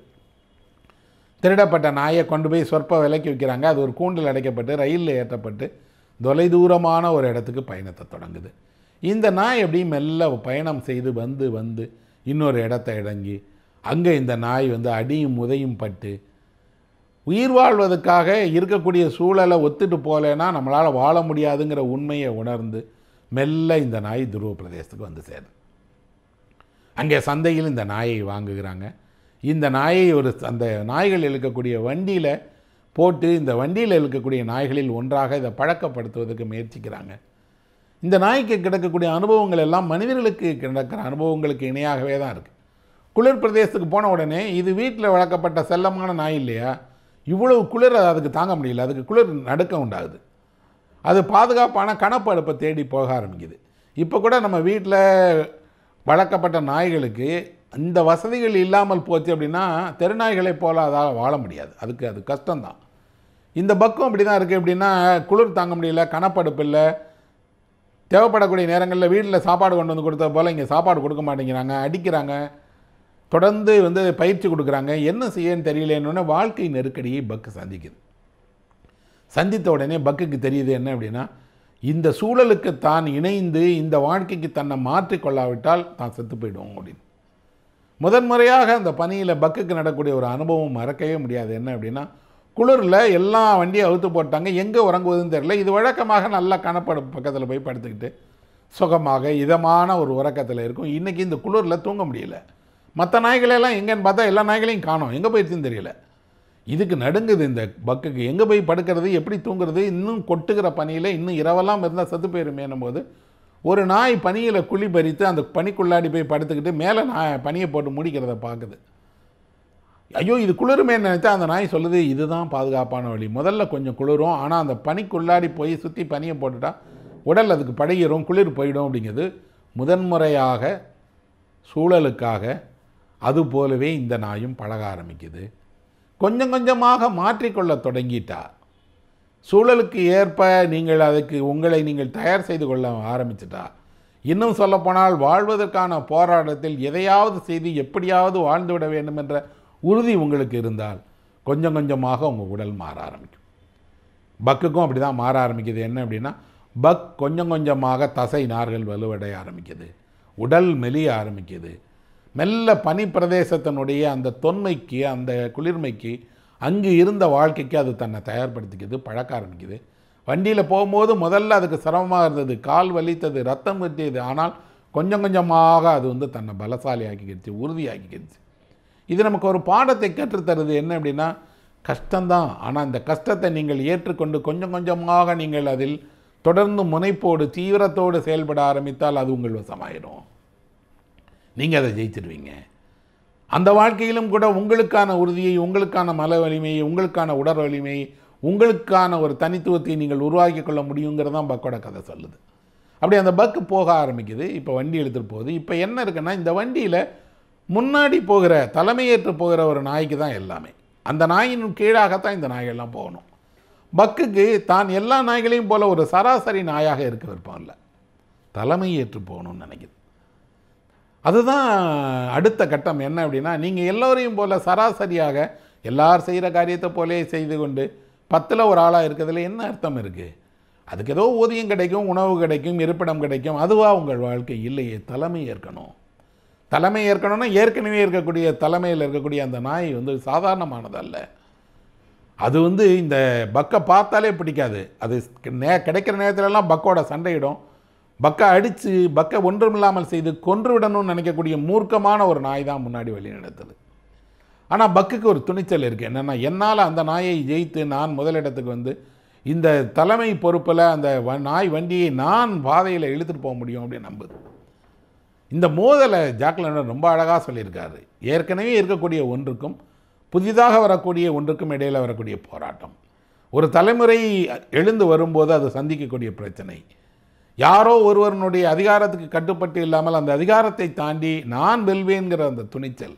திருடப்பட்ட நாயை கொண்டு போய் சொற்ப விலக்கி விற்கிறாங்க அது ஒரு கூண்டில் அடைக்கப்பட்டு ரயிலில் ஏற்றப்பட்டு தொலைதூரமான ஒரு இடத்துக்கு பயணத்தை தொடங்குது இந்த நாய் எப்படி மெல்ல பயணம் செய்து வந்து வந்து இன்னொரு இடத்த இடங்கி அங்கே இந்த நாய் வந்து அடியும் உதையும் பட்டு உயிர் வாழ்வதற்காக இருக்கக்கூடிய சூழலை ஒத்துட்டு போகலைன்னா நம்மளால் வாழ முடியாதுங்கிற உண்மையை உணர்ந்து மெல்ல இந்த நாய் துருவ பிரதேசத்துக்கு வந்து சேரும் அங்கே சந்தையில் இந்த நாயை வாங்குகிறாங்க இந்த நாயை ஒரு அந்த நாய்கள் இழுக்கக்கூடிய வண்டியில் போட்டு இந்த வண்டியில் இருக்கக்கூடிய நாய்களில் ஒன்றாக இதை பழக்கப்படுத்துவதற்கு முயற்சிக்கிறாங்க இந்த நாய்க்கு கிடக்கக்கூடிய அனுபவங்கள் எல்லாம் மனிதர்களுக்கு கிடக்கிற அனுபவங்களுக்கு இணையாகவே தான் இருக்குது குளிர் பிரதேசத்துக்கு போன உடனே இது வீட்டில் வளர்க்கப்பட்ட செல்லமான நாய் இல்லையா இவ்வளவு குளிர் அதுக்கு தாங்க முடியல அதுக்கு குளிர் நடுக்க உண்டாகுது அது பாதுகாப்பான கணப்படுப்பை தேடி போக ஆரம்பிக்குது இப்போ கூட நம்ம வீட்டில் வளர்க்கப்பட்ட நாய்களுக்கு இந்த வசதிகள் இல்லாமல் போச்சு அப்படின்னா தெருநாய்களை போல அதால் வாழ முடியாது அதுக்கு அது கஷ்டம்தான் இந்த பக்கம் இப்படி தான் இருக்குது அப்படின்னா குளிர் தாங்க முடியல கனப்படுப்பு இல்லை தேவைப்படக்கூடிய நேரங்களில் வீட்டில் சாப்பாடு கொண்டு வந்து கொடுத்த போல் இங்கே சாப்பாடு கொடுக்க மாட்டேங்கிறாங்க அடிக்கிறாங்க தொடர்ந்து வந்து பயிற்சி கொடுக்குறாங்க என்ன செய்யன்னு தெரியலன்னு வாழ்க்கை நெருக்கடியை பக்கு சந்திக்குது சந்தித்த உடனே பக்குக்கு தெரியுது என்ன அப்படின்னா இந்த சூழலுக்கு தான் இணைந்து இந்த வாழ்க்கைக்கு தன்னை மாற்றிக்கொள்ளாவிட்டால் தான் செத்து போயிடுவோம் அப்படின்னு முதன்முறையாக அந்த பணியில் பக்குக்கு நடக்கூடிய ஒரு அனுபவம் மறக்கவே முடியாது என்ன அப்படின்னா குளிரில் எல்லா வண்டியும் அவுத்து போட்டாங்க எங்கே உறங்குவதுன்னு தெரில இது வழக்கமாக நல்லா கணப்படும் பக்கத்தில் போய் படுத்துக்கிட்டு சுகமாக இதமான ஒரு உறக்கத்தில் இருக்கும் இன்றைக்கி இந்த குளிரில் தூங்க முடியல மற்ற நாய்களெல்லாம் எங்கேன்னு பார்த்தா எல்லா நாய்களையும் காணும் எங்கே போயிடுச்சுன்னு தெரியல இதுக்கு நடுங்குது இந்த பக்குக்கு எங்கே போய் படுக்கிறது எப்படி தூங்குறது இன்னும் கொட்டுகிற பனியில் இன்னும் இரவெல்லாம் இருந்தால் சத்து போயிருமேனும் போது ஒரு நாய் பனியில் குழி பறித்து அந்த பனிக்குள்ளாடி போய் படுத்துக்கிட்டு மேலே நான் பனியை போட்டு முடிக்கிறத பார்க்குது ஐயோ இது குளிருமே நினச்சா அந்த நாய் சொல்லுது இதுதான் பாதுகாப்பான வழி முதல்ல கொஞ்சம் குளிரும் ஆனால் அந்த பனிக்குள்ளாடி போய் சுற்றி பனியை போட்டுட்டா உடல் அதுக்கு படையிடும் குளிர் போயிடும் அப்படிங்கிறது முதன்முறையாக சூழலுக்காக அது போலவே இந்த நாயும் பழக ஆரம்பிக்குது கொஞ்சம் கொஞ்சமாக மாற்றிக்கொள்ள தொடங்கிட்டா சூழலுக்கு ஏற்ப நீங்கள் அதுக்கு உங்களை நீங்கள் தயார் செய்து கொள்ள ஆரம்பிச்சிட்டா இன்னும் சொல்லப்போனால் வாழ்வதற்கான போராட்டத்தில் எதையாவது செய்து எப்படியாவது வாழ்ந்துவிட வேண்டும் என்ற உறுதி உங்களுக்கு இருந்தால் கொஞ்சம் கொஞ்சமாக உங்கள் உடல் மாற ஆரம்பிக்கும் பக்குக்கும் அப்படி தான் மாற ஆரம்பிக்குது என்ன அப்படின்னா பக் கொஞ்சம் கொஞ்சமாக தசை நார்கள் வலுவடைய ஆரம்பிக்குது உடல் மெலிய ஆரம்பிக்குது மெல்ல பனி பிரதேசத்தினுடைய அந்த தொன்மைக்கு அந்த குளிர்மைக்கு அங்கு இருந்த வாழ்க்கைக்கு அது தன்னை தயார்படுத்திக்குது பழக்க ஆரம்பிக்குது வண்டியில் போகும்போது முதல்ல அதுக்கு சிரமமாக இருந்தது கால் வலித்தது ரத்தம் வெட்டியது ஆனால் கொஞ்சம் கொஞ்சமாக அது வந்து தன்னை பலசாலி ஆக்கிக்கிடுச்சு உறுதியாக்கிக்கிடுச்சு இது நமக்கு ஒரு பாடத்தை கற்றுத்தருது என்ன அப்படின்னா கஷ்டம்தான் ஆனால் இந்த கஷ்டத்தை நீங்கள் ஏற்றுக்கொண்டு கொஞ்சம் கொஞ்சமாக நீங்கள் அதில் தொடர்ந்து முனைப்போடு தீவிரத்தோடு செயல்பட ஆரம்பித்தால் அது உங்கள் வசமாயிடும் நீங்கள் அதை ஜெயிச்சிருவீங்க அந்த வாழ்க்கையிலும் கூட உங்களுக்கான உறுதியை உங்களுக்கான மல வலிமையை உங்களுக்கான உடற் வலிமையை உங்களுக்கான ஒரு தனித்துவத்தை நீங்கள் உருவாக்கி கொள்ள முடியுங்கிறதான் பக்கோட கதை சொல்லுது அப்படி அந்த பக்கு போக ஆரம்பிக்குது இப்போ வண்டி எடுத்துகிட்டு போகுது இப்போ என்ன இருக்குன்னா இந்த வண்டியில் முன்னாடி போகிற தலைமையேற்று போகிற ஒரு நாய்க்கு தான் எல்லாமே அந்த நாயின் கீழாகத்தான் இந்த நாய்கள்லாம் போகணும் பக்குக்கு தான் எல்லா நாய்களையும் போல் ஒரு சராசரி நாயாக இருக்க விருப்பம் தலைமை ஏற்று போகணும்னு நினைக்கிது அதுதான் அடுத்த கட்டம் என்ன அப்படின்னா நீங்கள் எல்லோரையும் போல் சராசரியாக எல்லார் செய்கிற காரியத்தை போலே செய்து கொண்டு பத்தில் ஒரு ஆளாக இருக்கிறதுல என்ன அர்த்தம் இருக்குது அதுக்கு ஏதோ ஊதியம் கிடைக்கும் உணவு கிடைக்கும் இருப்பிடம் கிடைக்கும் அதுவாக உங்கள் வாழ்க்கை இல்லையே தலைமை ஏற்கணும் தலைமை ஏற்கனவே ஏற்கனவே இருக்கக்கூடிய தலைமையில் இருக்கக்கூடிய அந்த நாய் வந்து சாதாரணமானதல்ல அது வந்து இந்த பக்கை பார்த்தாலே பிடிக்காது அது நே கிடைக்கிற நேரத்திலலாம் பக்கோட சண்டையிடும் பக்கை அடித்து பக்கை ஒன்றுமில்லாமல் செய்து கொன்று விடணும்னு நினைக்கக்கூடிய மூர்க்கமான ஒரு நாய் தான் முன்னாடி வழிநடத்துது ஆனால் பக்குக்கு ஒரு துணிச்சல் இருக்குது என்னென்னா என்னால் அந்த நாயை ஜெயித்து நான் முதலிடத்துக்கு வந்து இந்த தலைமை பொறுப்பில் அந்த நாய் வண்டியை நான் பாதையில் இழுத்துட்டு போக முடியும் அப்படின்னு நம்புது இந்த மோதலை ஜாக்லன் ரொம்ப அழகாக சொல்லியிருக்காரு ஏற்கனவே இருக்கக்கூடிய ஒன்றுக்கும் புதிதாக வரக்கூடிய ஒன்றுக்கும் இடையில் வரக்கூடிய போராட்டம் ஒரு தலைமுறை எழுந்து வரும்போது அது சந்திக்கக்கூடிய பிரச்சனை யாரோ ஒருவனுடைய அதிகாரத்துக்கு கட்டுப்பட்டு இல்லாமல் அந்த அதிகாரத்தை தாண்டி நான் வெல்வேங்கிற அந்த துணிச்சல்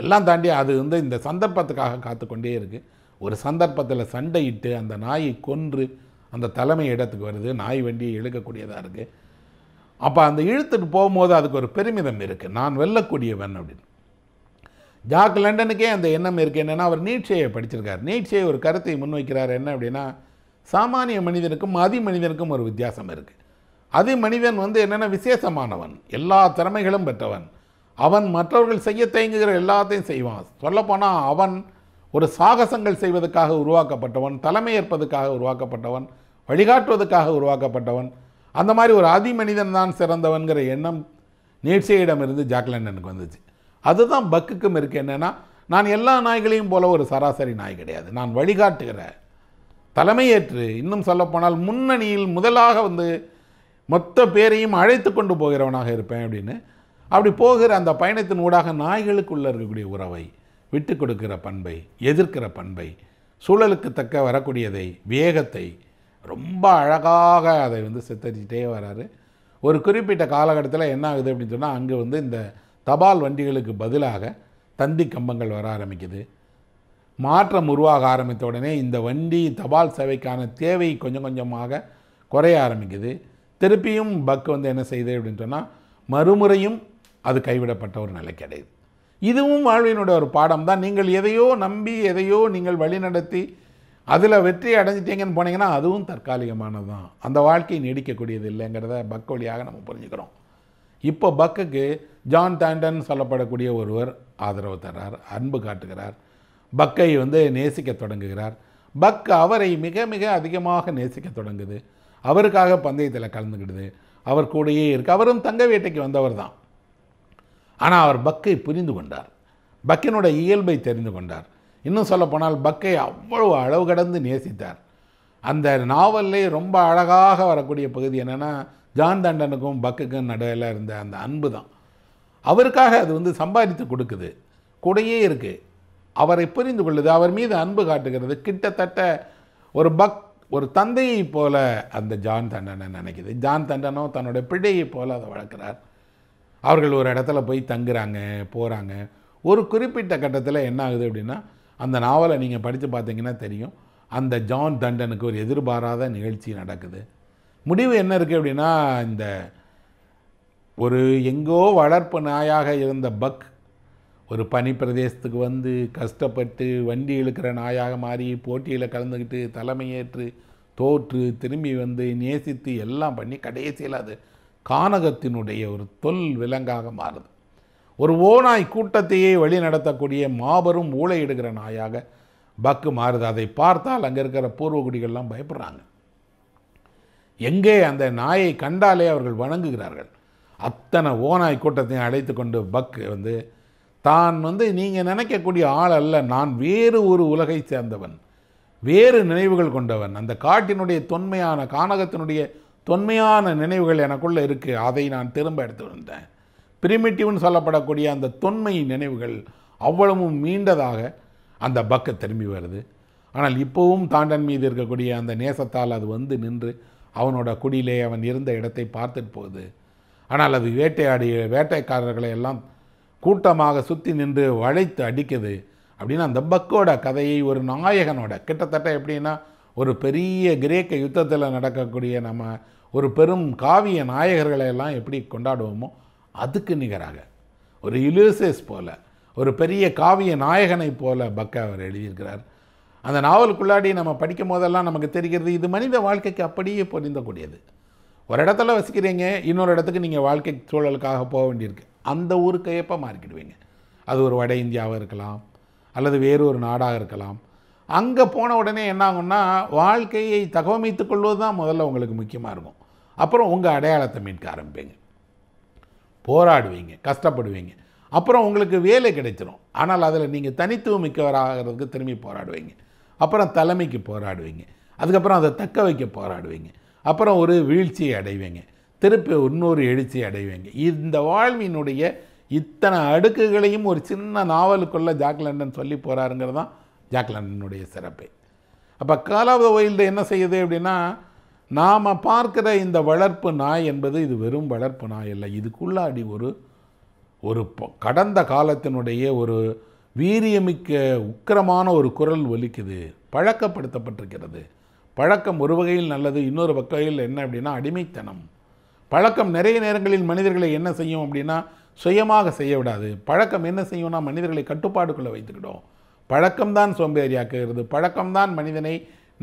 எல்லாம் தாண்டி அது வந்து இந்த சந்தர்ப்பத்துக்காக காத்துக்கொண்டே இருக்குது ஒரு சந்தர்ப்பத்தில் சண்டையிட்டு அந்த நாயை கொன்று அந்த தலைமை இடத்துக்கு வருது நாய் வண்டியை இழுக்கக்கூடியதாக இருக்குது அப்போ அந்த இழுத்துட்டு போகும்போது அதுக்கு ஒரு பெருமிதம் இருக்குது நான் வெல்லக்கூடியவன் அப்படின்னு ஜாக் லண்டனுக்கே அந்த எண்ணம் இருக்குது என்னென்னா அவர் நீட்சையை படிச்சிருக்கார் நீட்சையை ஒரு கருத்தை முன்வைக்கிறார் என்ன அப்படின்னா சாமானிய மனிதனுக்கும் அதி மனிதனுக்கும் ஒரு வித்தியாசம் இருக்குது அதி மனிதன் வந்து என்னென்னா விசேஷமானவன் எல்லா திறமைகளும் பெற்றவன் அவன் மற்றவர்கள் செய்ய தயங்குகிற எல்லாத்தையும் செய்வான் சொல்லப்போனால் அவன் ஒரு சாகசங்கள் செய்வதற்காக உருவாக்கப்பட்டவன் தலைமை ஏற்பதற்காக உருவாக்கப்பட்டவன் வழிகாட்டுவதற்காக உருவாக்கப்பட்டவன் அந்த மாதிரி ஒரு மனிதன் தான் சிறந்தவன்கிற எண்ணம் ஜாக்லண்ட் ஜாக்லண்டனுக்கு வந்துச்சு அதுதான் பக்குக்கும் இருக்குது என்னென்னா நான் எல்லா நாய்களையும் போல ஒரு சராசரி நாய் கிடையாது நான் வழிகாட்டுகிற தலைமையேற்று இன்னும் சொல்லப்போனால் முன்னணியில் முதலாக வந்து மொத்த பேரையும் அழைத்து கொண்டு போகிறவனாக இருப்பேன் அப்படின்னு அப்படி போகிற அந்த பயணத்தின் ஊடாக நாய்களுக்குள்ளே இருக்கக்கூடிய உறவை விட்டு கொடுக்கிற பண்பை எதிர்க்கிற பண்பை சூழலுக்கு தக்க வரக்கூடியதை வேகத்தை ரொம்ப அழகாக அதை வந்து சித்தரிச்சிட்டே வராரு ஒரு குறிப்பிட்ட காலகட்டத்தில் என்ன ஆகுது அப்படின்னு சொன்னால் அங்கே வந்து இந்த தபால் வண்டிகளுக்கு பதிலாக தந்தி கம்பங்கள் வர ஆரம்பிக்குது மாற்றம் உருவாக ஆரம்பித்த உடனே இந்த வண்டி தபால் சேவைக்கான தேவை கொஞ்சம் கொஞ்சமாக குறைய ஆரம்பிக்குது திருப்பியும் பக் வந்து என்ன செய்யுது அப்படின்னு சொன்னால் மறுமுறையும் அது கைவிடப்பட்ட ஒரு நிலை கிடையாது இதுவும் வாழ்வினுடைய ஒரு பாடம் தான் நீங்கள் எதையோ நம்பி எதையோ நீங்கள் வழிநடத்தி அதில் வெற்றி அடைஞ்சிட்டிங்கன்னு போனீங்கன்னா அதுவும் தற்காலிகமானது தான் அந்த வாழ்க்கை நீடிக்கக்கூடியது இல்லைங்கிறத பக் வழியாக நம்ம புரிஞ்சுக்கிறோம் இப்போ பக்குக்கு ஜான் தாண்டன் சொல்லப்படக்கூடிய ஒருவர் ஆதரவு தர்றார் அன்பு காட்டுகிறார் பக்கை வந்து நேசிக்க தொடங்குகிறார் பக் அவரை மிக மிக அதிகமாக நேசிக்க தொடங்குது அவருக்காக பந்தயத்தில் கலந்துக்கிடுது அவர் கூடயே இருக்கு அவரும் தங்க வேட்டைக்கு வந்தவர் தான் ஆனால் அவர் பக்கை புரிந்து கொண்டார் பக்கினுடைய இயல்பை தெரிந்து கொண்டார் இன்னும் சொல்லப்போனால் பக்கை அவ்வளவு அளவு கடந்து நேசித்தார் அந்த நாவல்லே ரொம்ப அழகாக வரக்கூடிய பகுதி என்னென்னா ஜான் தண்டனுக்கும் பக்குக்கும் நடுவில் இருந்த அந்த அன்பு தான் அவருக்காக அது வந்து சம்பாதித்து கொடுக்குது கூடையே இருக்குது அவரை புரிந்து கொள்ளுது அவர் மீது அன்பு காட்டுகிறது கிட்டத்தட்ட ஒரு பக் ஒரு தந்தையை போல அந்த ஜான் தண்டனை நினைக்குது ஜான் தண்டனோ தன்னோட பிள்ளையை போல் அதை வளர்க்குறார் அவர்கள் ஒரு இடத்துல போய் தங்குறாங்க போகிறாங்க ஒரு குறிப்பிட்ட கட்டத்தில் என்ன ஆகுது அப்படின்னா அந்த நாவலை நீங்கள் படித்து பார்த்தீங்கன்னா தெரியும் அந்த ஜான் தண்டனுக்கு ஒரு எதிர்பாராத நிகழ்ச்சி நடக்குது முடிவு என்ன இருக்குது அப்படின்னா இந்த ஒரு எங்கோ வளர்ப்பு நாயாக இருந்த பக் ஒரு பனி பிரதேசத்துக்கு வந்து கஷ்டப்பட்டு வண்டி இழுக்கிற நாயாக மாறி போட்டியில் கலந்துக்கிட்டு தலைமையேற்று தோற்று திரும்பி வந்து நேசித்து எல்லாம் பண்ணி கடைசியில் அது கானகத்தினுடைய ஒரு தொல் விலங்காக மாறுது ஒரு ஓநாய் கூட்டத்தையே வழி நடத்தக்கூடிய மாபெரும் ஊழையிடுகிற நாயாக பக்கு மாறுது அதை பார்த்தால் அங்கே இருக்கிற பூர்வகுடிகள்லாம் பயப்படுறாங்க எங்கே அந்த நாயை கண்டாலே அவர்கள் வணங்குகிறார்கள் அத்தனை ஓநாய் கூட்டத்தையும் அழைத்து கொண்டு பக் வந்து தான் வந்து நீங்கள் நினைக்கக்கூடிய ஆள் அல்ல நான் வேறு ஒரு உலகை சேர்ந்தவன் வேறு நினைவுகள் கொண்டவன் அந்த காட்டினுடைய தொன்மையான கானகத்தினுடைய தொன்மையான நினைவுகள் எனக்குள்ளே இருக்குது அதை நான் திரும்ப எடுத்து வந்தேன் பிரிமிட்டிவ்னு சொல்லப்படக்கூடிய அந்த தொன்மை நினைவுகள் அவ்வளவும் மீண்டதாக அந்த பக்க திரும்பி வருது ஆனால் இப்போவும் தாண்டன் மீது இருக்கக்கூடிய அந்த நேசத்தால் அது வந்து நின்று அவனோட குடியிலே அவன் இருந்த இடத்தை பார்த்துட்டு போகுது ஆனால் அது வேட்டையாடிய வேட்டைக்காரர்களை எல்லாம் கூட்டமாக சுற்றி நின்று வளைத்து அடிக்குது அப்படின்னு அந்த பக்கோட கதையை ஒரு நாயகனோட கிட்டத்தட்ட எப்படின்னா ஒரு பெரிய கிரேக்க யுத்தத்தில் நடக்கக்கூடிய நம்ம ஒரு பெரும் காவிய நாயகர்களை எல்லாம் எப்படி கொண்டாடுவோமோ அதுக்கு நிகராக ஒரு இலூசஸ் போல ஒரு பெரிய காவிய நாயகனை போல பக்க அவர் எழுதியிருக்கிறார் அந்த நாவலுக்குள்ளாடி நம்ம படிக்கும் போதெல்லாம் நமக்கு தெரிகிறது இது மனித வாழ்க்கைக்கு அப்படியே பொருந்தக்கூடியது ஒரு இடத்துல வசிக்கிறீங்க இன்னொரு இடத்துக்கு நீங்கள் வாழ்க்கை சூழலுக்காக போக வேண்டியிருக்கு அந்த ஊருக்கு ஏப்ப மாறிக்கிடுவீங்க அது ஒரு வட இந்தியாவாக இருக்கலாம் அல்லது வேறு ஒரு நாடாக இருக்கலாம் அங்கே போன உடனே என்ன ஆகும்னா வாழ்க்கையை தகவமைத்துக்கொள்வது கொள்வது தான் முதல்ல உங்களுக்கு முக்கியமாக இருக்கும் அப்புறம் உங்கள் அடையாளத்தை மீட்க ஆரம்பிப்பீங்க போராடுவீங்க கஷ்டப்படுவீங்க அப்புறம் உங்களுக்கு வேலை கிடைச்சிரும் ஆனால் அதில் நீங்கள் தனித்துவம் மிக்கவராகிறதுக்கு திரும்பி போராடுவீங்க அப்புறம் தலைமைக்கு போராடுவீங்க அதுக்கப்புறம் அதை தக்க வைக்க போராடுவீங்க அப்புறம் ஒரு வீழ்ச்சியை அடைவீங்க திருப்பி இன்னொரு எழுச்சி அடைவீங்க இந்த வாழ்வினுடைய இத்தனை அடுக்குகளையும் ஒரு சின்ன நாவலுக்குள்ளே ஜாக் லண்டன் சொல்லி போகிறாருங்கிறது தான் ஜாக் லண்டனுடைய சிறப்பு அப்போ காலாவத வயலில் என்ன செய்யுது அப்படின்னா நாம் பார்க்கிற இந்த வளர்ப்பு நாய் என்பது இது வெறும் வளர்ப்பு நாய் இல்லை இதுக்குள்ளாடி ஒரு ஒரு கடந்த காலத்தினுடைய ஒரு வீரியமிக்க உக்கிரமான ஒரு குரல் ஒலிக்குது பழக்கப்படுத்தப்பட்டிருக்கிறது பழக்கம் ஒரு வகையில் நல்லது இன்னொரு வகையில் என்ன அப்படின்னா அடிமைத்தனம் பழக்கம் நிறைய நேரங்களில் மனிதர்களை என்ன செய்யும் அப்படின்னா சுயமாக செய்ய விடாது பழக்கம் என்ன செய்யும்னா மனிதர்களை கட்டுப்பாடுக்குள்ளே வைத்துக்கிடும் பழக்கம்தான் சோம்பேறியாக்குகிறது பழக்கம்தான் மனிதனை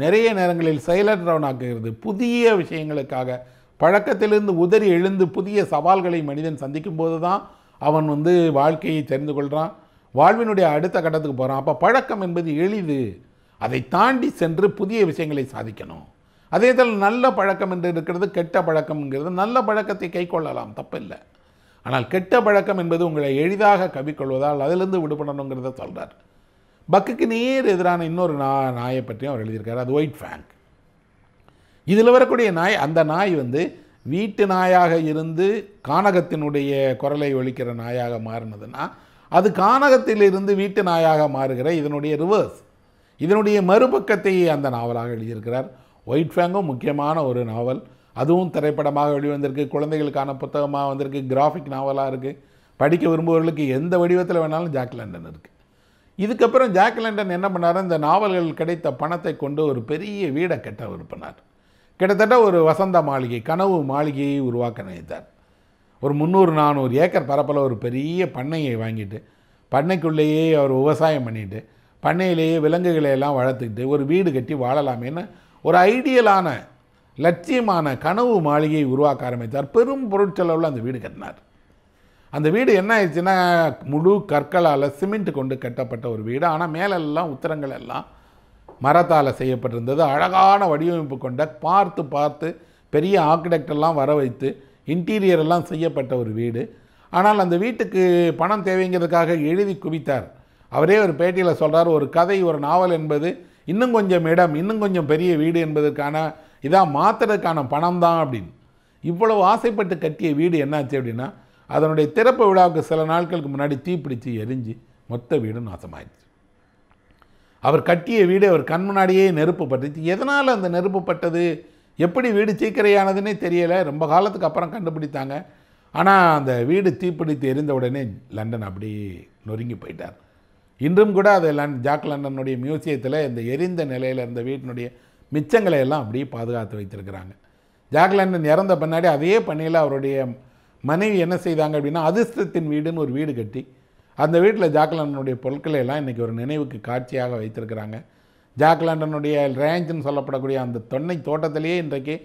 நிறைய நேரங்களில் செயலற்றவனாக்குகிறது புதிய விஷயங்களுக்காக பழக்கத்திலிருந்து உதறி எழுந்து புதிய சவால்களை மனிதன் சந்திக்கும் போது தான் அவன் வந்து வாழ்க்கையை தெரிந்து கொள்கிறான் வாழ்வினுடைய அடுத்த கட்டத்துக்கு போகிறான் அப்போ பழக்கம் என்பது எளிது அதை தாண்டி சென்று புதிய விஷயங்களை சாதிக்கணும் அதே தான் நல்ல பழக்கம் என்று இருக்கிறது கெட்ட பழக்கம்ங்கிறது நல்ல பழக்கத்தை கை கொள்ளலாம் தப்பில்லை ஆனால் கெட்ட பழக்கம் என்பது உங்களை எளிதாக கவிக்கொள்வதால் அதிலிருந்து விடுபடணுங்கிறத சொல்கிறார் பக்குக்கு நேர் எதிரான இன்னொரு நா நாயை பற்றியும் அவர் எழுதியிருக்காரு அது ஒயிட் ஃபேங்க் இதில் வரக்கூடிய நாய் அந்த நாய் வந்து வீட்டு நாயாக இருந்து கானகத்தினுடைய குரலை ஒழிக்கிற நாயாக மாறினதுன்னா அது கானகத்திலிருந்து வீட்டு நாயாக மாறுகிற இதனுடைய ரிவர்ஸ் இதனுடைய மறுபக்கத்தை அந்த நாவலாக எழுதியிருக்கிறார் ஒயிட் ஃபேங்கும் முக்கியமான ஒரு நாவல் அதுவும் திரைப்படமாக வெளிவந்திருக்கு குழந்தைகளுக்கான புத்தகமாக வந்திருக்கு கிராஃபிக் நாவலாக இருக்குது படிக்க விரும்புவர்களுக்கு எந்த வடிவத்தில் வேணாலும் ஜாக் லண்டன் இருக்குது இதுக்கப்புறம் ஜாக் லண்டன் என்ன பண்ணார் இந்த நாவல்கள் கிடைத்த பணத்தை கொண்டு ஒரு பெரிய வீடை கட்ட விருப்பினார் கிட்டத்தட்ட ஒரு வசந்த மாளிகை கனவு மாளிகையை உருவாக்க நினைத்தார் ஒரு முந்நூறு நானூறு ஏக்கர் பரப்பில் ஒரு பெரிய பண்ணையை வாங்கிட்டு பண்ணைக்குள்ளேயே அவர் விவசாயம் பண்ணிட்டு பண்ணையிலேயே விலங்குகளை எல்லாம் வளர்த்துக்கிட்டு ஒரு வீடு கட்டி வாழலாமேன்னு ஒரு ஐடியலான லட்சியமான கனவு மாளிகையை உருவாக்க ஆரம்பித்தார் பெரும் பொருட்செலவில் அந்த வீடு கட்டினார் அந்த வீடு என்ன ஆயிடுச்சுன்னா முழு கற்களால் சிமெண்ட் கொண்டு கட்டப்பட்ட ஒரு வீடு ஆனால் மேலெல்லாம் உத்தரங்கள் எல்லாம் மரத்தால் செய்யப்பட்டிருந்தது அழகான வடிவமைப்பு கொண்ட பார்த்து பார்த்து பெரிய ஆர்கிடெக்டெல்லாம் வர வைத்து இன்டீரியரெல்லாம் செய்யப்பட்ட ஒரு வீடு ஆனால் அந்த வீட்டுக்கு பணம் தேவைங்கிறதுக்காக எழுதி குவித்தார் அவரே ஒரு பேட்டியில் சொல்கிறார் ஒரு கதை ஒரு நாவல் என்பது இன்னும் கொஞ்சம் இடம் இன்னும் கொஞ்சம் பெரிய வீடு என்பதற்கான இதாக மாற்றுறதுக்கான பணம் தான் அப்படின்னு இவ்வளவு ஆசைப்பட்டு கட்டிய வீடு என்னாச்சு அப்படின்னா அதனுடைய திறப்பு விழாவுக்கு சில நாட்களுக்கு முன்னாடி தீப்பிடித்து எரிஞ்சு மொத்த வீடும் நாசமாயிடுச்சு அவர் கட்டிய வீடு அவர் கண் முன்னாடியே நெருப்பு பட்டுச்சு எதனால் அந்த நெருப்பு பட்டது எப்படி வீடு சீக்கிரையானதுன்னே தெரியலை ரொம்ப காலத்துக்கு அப்புறம் கண்டுபிடித்தாங்க ஆனால் அந்த வீடு தீப்பிடித்து எரிந்த உடனே லண்டன் அப்படியே நொறுங்கி போயிட்டார் இன்றும் கூட அது லன் ஜாக் லண்டனுடைய மியூசியத்தில் இந்த எரிந்த நிலையில் இருந்த வீட்டினுடைய மிச்சங்களை எல்லாம் அப்படியே பாதுகாத்து வைத்திருக்கிறாங்க ஜாக் லண்டன் இறந்த பின்னாடி அதே பணியில் அவருடைய மனைவி என்ன செய்தாங்க அப்படின்னா அதிர்ஷ்டத்தின் வீடுன்னு ஒரு வீடு கட்டி அந்த வீட்டில் ஜாக்லாண்டனுடைய பொருட்களை எல்லாம் இன்றைக்கி ஒரு நினைவுக்கு காட்சியாக வைத்திருக்கிறாங்க ஜாக்லாண்டனுடைய ரேஞ்சுன்னு சொல்லப்படக்கூடிய அந்த தொன்னை தோட்டத்திலேயே இன்றைக்கு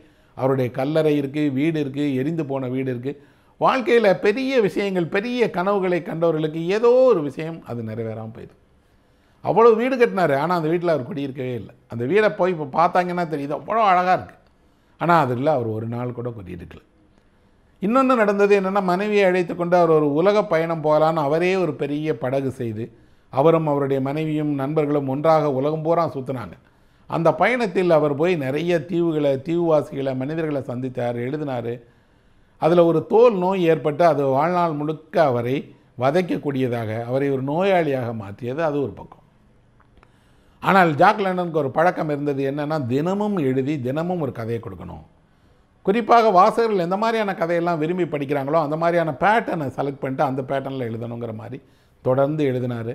அவருடைய கல்லறை இருக்குது வீடு இருக்குது எரிந்து போன வீடு இருக்குது வாழ்க்கையில் பெரிய விஷயங்கள் பெரிய கனவுகளை கண்டவர்களுக்கு ஏதோ ஒரு விஷயம் அது நிறைவேறாமல் போயிடுது அவ்வளோ வீடு கட்டினார் ஆனால் அந்த வீட்டில் அவர் குடியிருக்கவே இல்லை அந்த வீடை போய் இப்போ பார்த்தாங்கன்னா தெரியுது அவ்வளோ அழகாக இருக்குது ஆனால் அதில் அவர் ஒரு நாள் கூட குடியிருக்கலை இன்னொன்று நடந்தது என்னென்னா மனைவியை அழைத்து கொண்டு அவர் ஒரு உலக பயணம் போகலான்னு அவரே ஒரு பெரிய படகு செய்து அவரும் அவருடைய மனைவியும் நண்பர்களும் ஒன்றாக உலகம் பூரா சுற்றினாங்க அந்த பயணத்தில் அவர் போய் நிறைய தீவுகளை தீவுவாசிகளை மனிதர்களை சந்தித்தார் எழுதினார் அதில் ஒரு தோல் நோய் ஏற்பட்டு அது வாழ்நாள் முழுக்க அவரை வதைக்கக்கூடியதாக அவரை ஒரு நோயாளியாக மாற்றியது அது ஒரு பக்கம் ஆனால் ஜாக் லண்டனுக்கு ஒரு பழக்கம் இருந்தது என்னென்னா தினமும் எழுதி தினமும் ஒரு கதையை கொடுக்கணும் குறிப்பாக வாசகர்கள் எந்த மாதிரியான கதையெல்லாம் விரும்பி படிக்கிறாங்களோ அந்த மாதிரியான பேட்டர்னை செலக்ட் பண்ணிட்டு அந்த பேட்டர்னில் எழுதணுங்கிற மாதிரி தொடர்ந்து எழுதினார்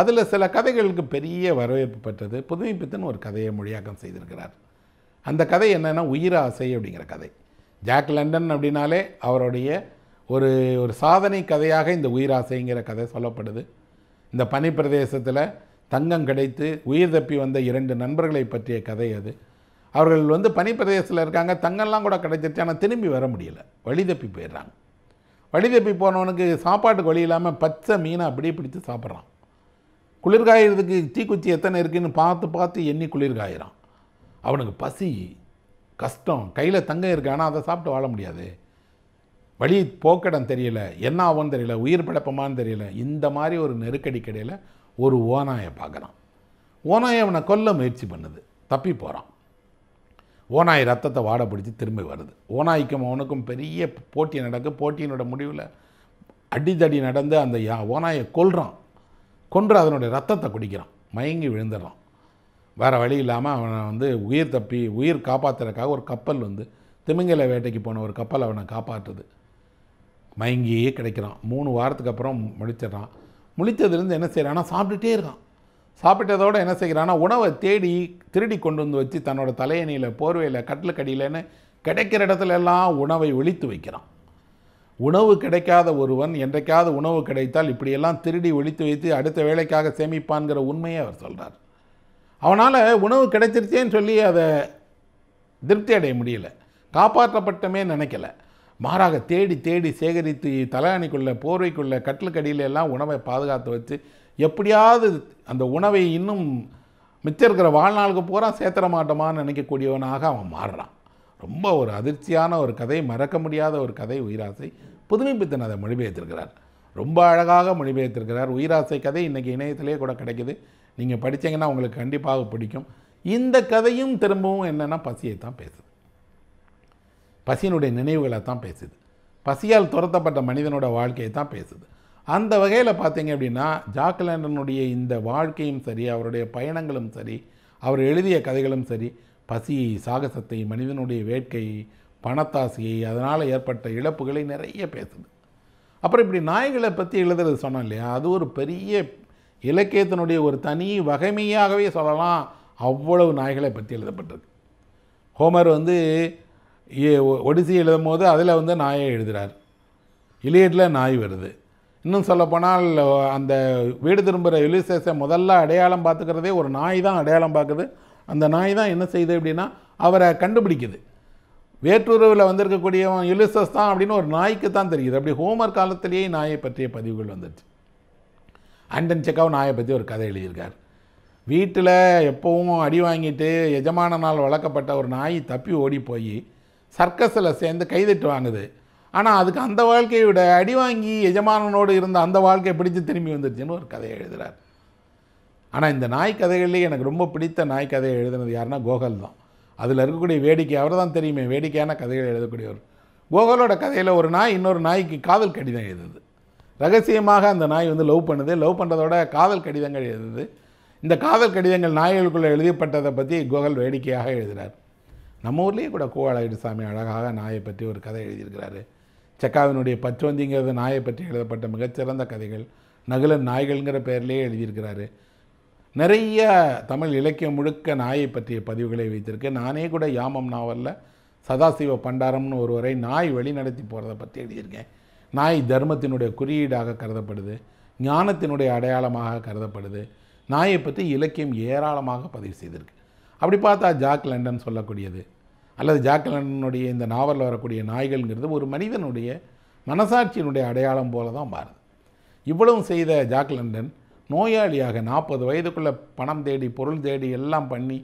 அதில் சில கதைகளுக்கு பெரிய வரவேற்பு பெற்றது புதுமைப்பித்தன் ஒரு கதையை மொழியாக்கம் செய்திருக்கிறார் அந்த கதை என்னென்னா உயிராசை அப்படிங்கிற கதை ஜாக் லண்டன் அப்படின்னாலே அவருடைய ஒரு ஒரு சாதனை கதையாக இந்த உயிராசைங்கிற கதை சொல்லப்படுது இந்த பனி பிரதேசத்தில் தங்கம் கிடைத்து உயிர் தப்பி வந்த இரண்டு நண்பர்களை பற்றிய கதை அது அவர்கள் வந்து பனிப்பிரதேசத்தில் இருக்காங்க தங்கெல்லாம் கூட கிடைச்சிருச்சு ஆனால் திரும்பி வர முடியல வழி தப்பி போயிடுறாங்க வழி தப்பி போனவனுக்கு சாப்பாட்டுக்கு வழி இல்லாமல் பச்சை மீனை அப்படியே பிடித்து சாப்பிட்றான் குளிர்காயிறதுக்கு தீக்குச்சி எத்தனை இருக்குதுன்னு பார்த்து பார்த்து எண்ணி குளிர்காயிறான் அவனுக்கு பசி கஷ்டம் கையில் தங்கம் இருக்கு ஆனால் அதை சாப்பிட்டு வாழ முடியாது வழி போக்கடம் தெரியல என்ன ஆகும்னு தெரியல உயிர் பிழப்பமானு தெரியல இந்த மாதிரி ஒரு நெருக்கடி கடையில் ஒரு ஓனாயை பார்க்குறான் ஓனாயை அவனை கொல்ல முயற்சி பண்ணுது தப்பி போகிறான் ஓனாய் ரத்தத்தை வாட பிடிச்சி திரும்பி வருது ஓனாய்க்கும் அவனுக்கும் பெரிய போட்டி நடக்கு போட்டியினோட முடிவில் அடிதடி நடந்து அந்த யா ஓனாயை கொல்றான் கொன்று அதனுடைய ரத்தத்தை குடிக்கிறான் மயங்கி விழுந்துடுறான் வேறு வழி இல்லாமல் அவனை வந்து உயிர் தப்பி உயிர் காப்பாற்றுறதுக்காக ஒரு கப்பல் வந்து திமிங்கல வேட்டைக்கு போன ஒரு கப்பல் அவனை காப்பாற்றுது மயங்கியே கிடைக்கிறான் மூணு வாரத்துக்கு அப்புறம் முடிச்சிடறான் முழித்ததுலேருந்து என்ன செய்கிறான்னா சாப்பிட்டுட்டே இருக்கான் சாப்பிட்டதோடு என்ன செய்கிறான்னா உணவை தேடி திருடி கொண்டு வந்து வச்சு தன்னோட தலையணியில் போர்வையில் கட்டிலுக்கடியிலன்னு கிடைக்கிற இடத்துல எல்லாம் உணவை ஒழித்து வைக்கிறான் உணவு கிடைக்காத ஒருவன் என்றைக்காவது உணவு கிடைத்தால் இப்படியெல்லாம் திருடி ஒழித்து வைத்து அடுத்த வேலைக்காக சேமிப்பான்கிற உண்மையை அவர் சொல்கிறார் அவனால் உணவு கிடைச்சிருச்சேன்னு சொல்லி அதை திருப்தி அடைய முடியல காப்பாற்றப்பட்டமே நினைக்கல மாறாக தேடி தேடி சேகரித்து தலையணிக்குள்ளே போர்வைக்குள்ளே கட்டிலுக்கடியில எல்லாம் உணவை பாதுகாத்து வச்சு எப்படியாவது அந்த உணவை இன்னும் மிச்சம் இருக்கிற வாழ்நாளுக்கு பூரா சேர்த்துற மாட்டோமான்னு நினைக்கக்கூடியவனாக அவன் மாறுறான் ரொம்ப ஒரு அதிர்ச்சியான ஒரு கதை மறக்க முடியாத ஒரு கதை உயிராசை புதுமைப்பித்தன் அதை மொழிபெயர்த்திருக்கிறார் ரொம்ப அழகாக மொழிபெயர்த்திருக்கிறார் உயிராசை கதை இன்றைக்கி இணையத்திலே கூட கிடைக்கிது நீங்கள் படித்தீங்கன்னா உங்களுக்கு கண்டிப்பாக பிடிக்கும் இந்த கதையும் திரும்பவும் என்னென்னா பசியை தான் பேசுது பசியினுடைய நினைவுகளை தான் பேசுது பசியால் துரத்தப்பட்ட மனிதனோட வாழ்க்கையை தான் பேசுது அந்த வகையில் பார்த்தீங்க அப்படின்னா ஜாக் இந்த வாழ்க்கையும் சரி அவருடைய பயணங்களும் சரி அவர் எழுதிய கதைகளும் சரி பசி சாகசத்தை மனிதனுடைய வேட்கை பணத்தாசியை அதனால் ஏற்பட்ட இழப்புகளை நிறைய பேசுது அப்புறம் இப்படி நாய்களை பற்றி எழுதுறது சொன்னோம் இல்லையா அது ஒரு பெரிய இலக்கியத்தினுடைய ஒரு தனி வகைமையாகவே சொல்லலாம் அவ்வளவு நாய்களை பற்றி எழுதப்பட்டிருக்கு ஹோமர் வந்து ஒடிசி எழுதும் போது அதில் வந்து நாயை எழுதுகிறார் இலியட்டில் நாய் வருது இன்னும் சொல்லப்போனால் அந்த வீடு திரும்புகிற யுலிசேஸை முதல்ல அடையாளம் பார்த்துக்கிறதே ஒரு நாய் தான் அடையாளம் பார்க்குது அந்த நாய் தான் என்ன செய்யுது அப்படின்னா அவரை கண்டுபிடிக்குது வேற்றுறவில் வந்திருக்கக்கூடியவன் எலிசஸ் தான் அப்படின்னு ஒரு நாய்க்கு தான் தெரியுது அப்படி ஹோமர் காலத்திலேயே நாயை பற்றிய பதிவுகள் வந்துச்சு அண்டன் செக்காவ் நாயை பற்றி ஒரு கதை எழுதியிருக்கார் வீட்டில் எப்போவும் அடி வாங்கிட்டு எஜமானனால் வளர்க்கப்பட்ட ஒரு நாய் தப்பி ஓடி போய் சர்க்கஸில் சேர்ந்து கைதட்டு வாங்குது ஆனால் அதுக்கு அந்த வாழ்க்கையை விட அடி வாங்கி எஜமானனோடு இருந்த அந்த வாழ்க்கையை பிடிச்சி திரும்பி வந்துருச்சுன்னு ஒரு கதையை எழுதுகிறார் ஆனால் இந்த நாய் கதைகள்லேயே எனக்கு ரொம்ப பிடித்த நாய் கதையை எழுதினது யாருன்னா கோகல் தான் அதில் இருக்கக்கூடிய வேடிக்கை அவர் தான் தெரியுமே வேடிக்கையான கதைகள் எழுதக்கூடியவர் கோகலோட கதையில் ஒரு நாய் இன்னொரு நாய்க்கு காதல் கடிதம் எழுதுது ரகசியமாக அந்த நாய் வந்து லவ் பண்ணுது லவ் பண்ணுறதோட காதல் கடிதங்கள் எழுதுது இந்த காதல் கடிதங்கள் நாய்களுக்குள்ளே எழுதப்பட்டதை பற்றி கோகல் வேடிக்கையாக எழுதுகிறார் நம்ம ஊர்லேயே கூட கோவாளகிரி சாமி அழகாக நாயை பற்றி ஒரு கதை எழுதியிருக்கிறாரு செக்காவினுடைய பச்சோந்திங்கிறது நாயை பற்றி எழுதப்பட்ட மிகச்சிறந்த கதைகள் நகுலன் நாய்கள்ங்கிற பெயர்லேயே எழுதியிருக்கிறாரு நிறைய தமிழ் இலக்கியம் முழுக்க நாயை பற்றிய பதிவுகளை வைத்திருக்கு நானே கூட யாமம் நாவலில் சதாசிவ பண்டாரம்னு ஒருவரை நாய் வழி நடத்தி போகிறத பற்றி எழுதியிருக்கேன் நாய் தர்மத்தினுடைய குறியீடாக கருதப்படுது ஞானத்தினுடைய அடையாளமாக கருதப்படுது நாயை பற்றி இலக்கியம் ஏராளமாக பதிவு செய்திருக்கு அப்படி பார்த்தா ஜாக் லண்டன் சொல்லக்கூடியது அல்லது ஜாக்கலனுடைய இந்த நாவலில் வரக்கூடிய நாய்கள்ங்கிறது ஒரு மனிதனுடைய மனசாட்சியினுடைய அடையாளம் போல தான் மாறுது இவ்வளவு செய்த ஜாக் லண்டன் நோயாளியாக நாற்பது வயதுக்குள்ளே பணம் தேடி பொருள் தேடி எல்லாம் பண்ணி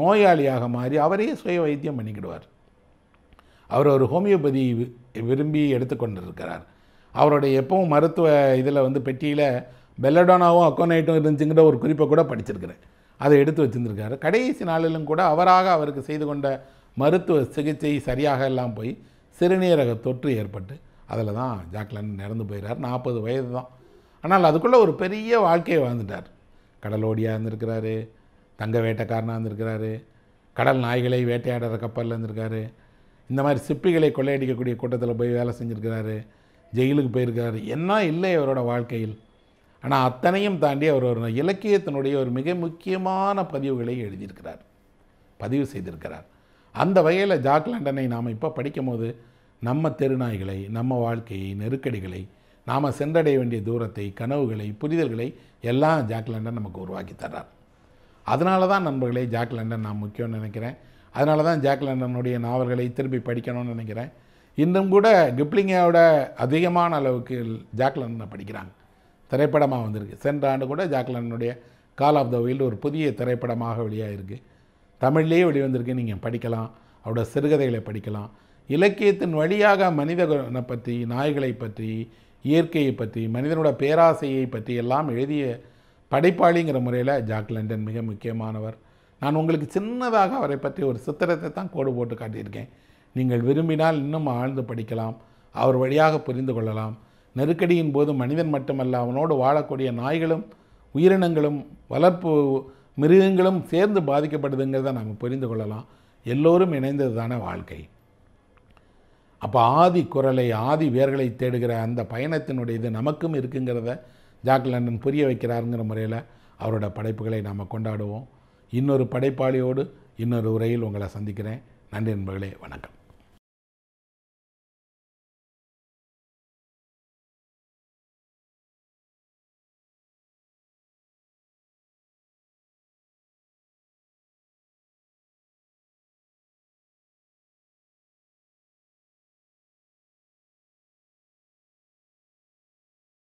நோயாளியாக மாறி அவரே சுய வைத்தியம் பண்ணிக்கிடுவார் அவர் ஒரு ஹோமியோபதி விரும்பி எடுத்துக்கொண்டிருக்கிறார் அவருடைய எப்பவும் மருத்துவ இதில் வந்து பெட்டியில் பெல்லடோனாவும் அக்கோனைட்டும் இருந்துச்சுங்கிற ஒரு குறிப்பை கூட படிச்சிருக்கிறேன் அதை எடுத்து வச்சுருந்துருக்காரு கடைசி நாளிலும் கூட அவராக அவருக்கு செய்து கொண்ட மருத்துவ சிகிச்சை சரியாக எல்லாம் போய் சிறுநீரக தொற்று ஏற்பட்டு அதில் தான் ஜாக்லன் நடந்து போயிறார் நாற்பது வயது தான் ஆனால் அதுக்குள்ளே ஒரு பெரிய வாழ்க்கையை வாழ்ந்துட்டார் கடலோடியாக இருந்திருக்கிறாரு தங்க வேட்டைக்காரனாக இருந்திருக்கிறாரு கடல் நாய்களை வேட்டையாடுற கப்பலில் இருந்திருக்காரு இந்த மாதிரி சிப்பிகளை கொள்ளையடிக்கக்கூடிய கூட்டத்தில் போய் வேலை செஞ்சுருக்கிறாரு ஜெயிலுக்கு போயிருக்கிறாரு என்ன இல்லை அவரோட வாழ்க்கையில் ஆனால் அத்தனையும் தாண்டி அவர் ஒரு இலக்கியத்தினுடைய ஒரு மிக முக்கியமான பதிவுகளை எழுதியிருக்கிறார் பதிவு செய்திருக்கிறார் அந்த வகையில் ஜாக் லண்டனை நாம் இப்போ படிக்கும் போது நம்ம தெருநாய்களை நம்ம வாழ்க்கையை நெருக்கடிகளை நாம் சென்றடைய வேண்டிய தூரத்தை கனவுகளை புரிதல்களை எல்லாம் ஜாக் லண்டன் நமக்கு உருவாக்கி தர்றார் அதனால தான் நண்பர்களே ஜாக் லண்டன் நான் முக்கியம்னு நினைக்கிறேன் அதனால தான் ஜாக் லண்டனுடைய நாவல்களை திரும்பி படிக்கணும்னு நினைக்கிறேன் இன்னும் கூட கிப்ளிங்கோட அதிகமான அளவுக்கு ஜாக் லண்டனை படிக்கிறாங்க திரைப்படமாக வந்திருக்கு சென்ற ஆண்டு கூட ஜாக் லண்டனுடைய கால் ஆஃப் த வீல்டு ஒரு புதிய திரைப்படமாக வெளியாக இருக்குது தமிழ்லேயே வெளிவந்திருக்கு நீங்கள் படிக்கலாம் அவரோட சிறுகதைகளை படிக்கலாம் இலக்கியத்தின் வழியாக மனிதனை பற்றி நாய்களை பற்றி இயற்கையை பற்றி மனிதனோட பேராசையை பற்றி எல்லாம் எழுதிய படைப்பாளிங்கிற முறையில் ஜாக் லண்டன் மிக முக்கியமானவர் நான் உங்களுக்கு சின்னதாக அவரை பற்றி ஒரு சித்திரத்தை தான் கோடு போட்டு காட்டியிருக்கேன் நீங்கள் விரும்பினால் இன்னும் ஆழ்ந்து படிக்கலாம் அவர் வழியாக புரிந்து கொள்ளலாம் நெருக்கடியின் போது மனிதன் மட்டுமல்ல அவனோடு வாழக்கூடிய நாய்களும் உயிரினங்களும் வளர்ப்பு மிருகங்களும் சேர்ந்து பாதிக்கப்படுதுங்கிறத நாம் புரிந்து கொள்ளலாம் எல்லோரும் இணைந்தது தானே வாழ்க்கை அப்போ ஆதி குரலை ஆதி வேர்களை தேடுகிற அந்த பயணத்தினுடைய இது நமக்கும் இருக்குங்கிறத ஜாக் லண்டன் புரிய வைக்கிறாருங்கிற முறையில் அவரோட படைப்புகளை நாம் கொண்டாடுவோம் இன்னொரு படைப்பாளியோடு இன்னொரு உரையில் உங்களை சந்திக்கிறேன் நன்றி நண்பர்களே வணக்கம்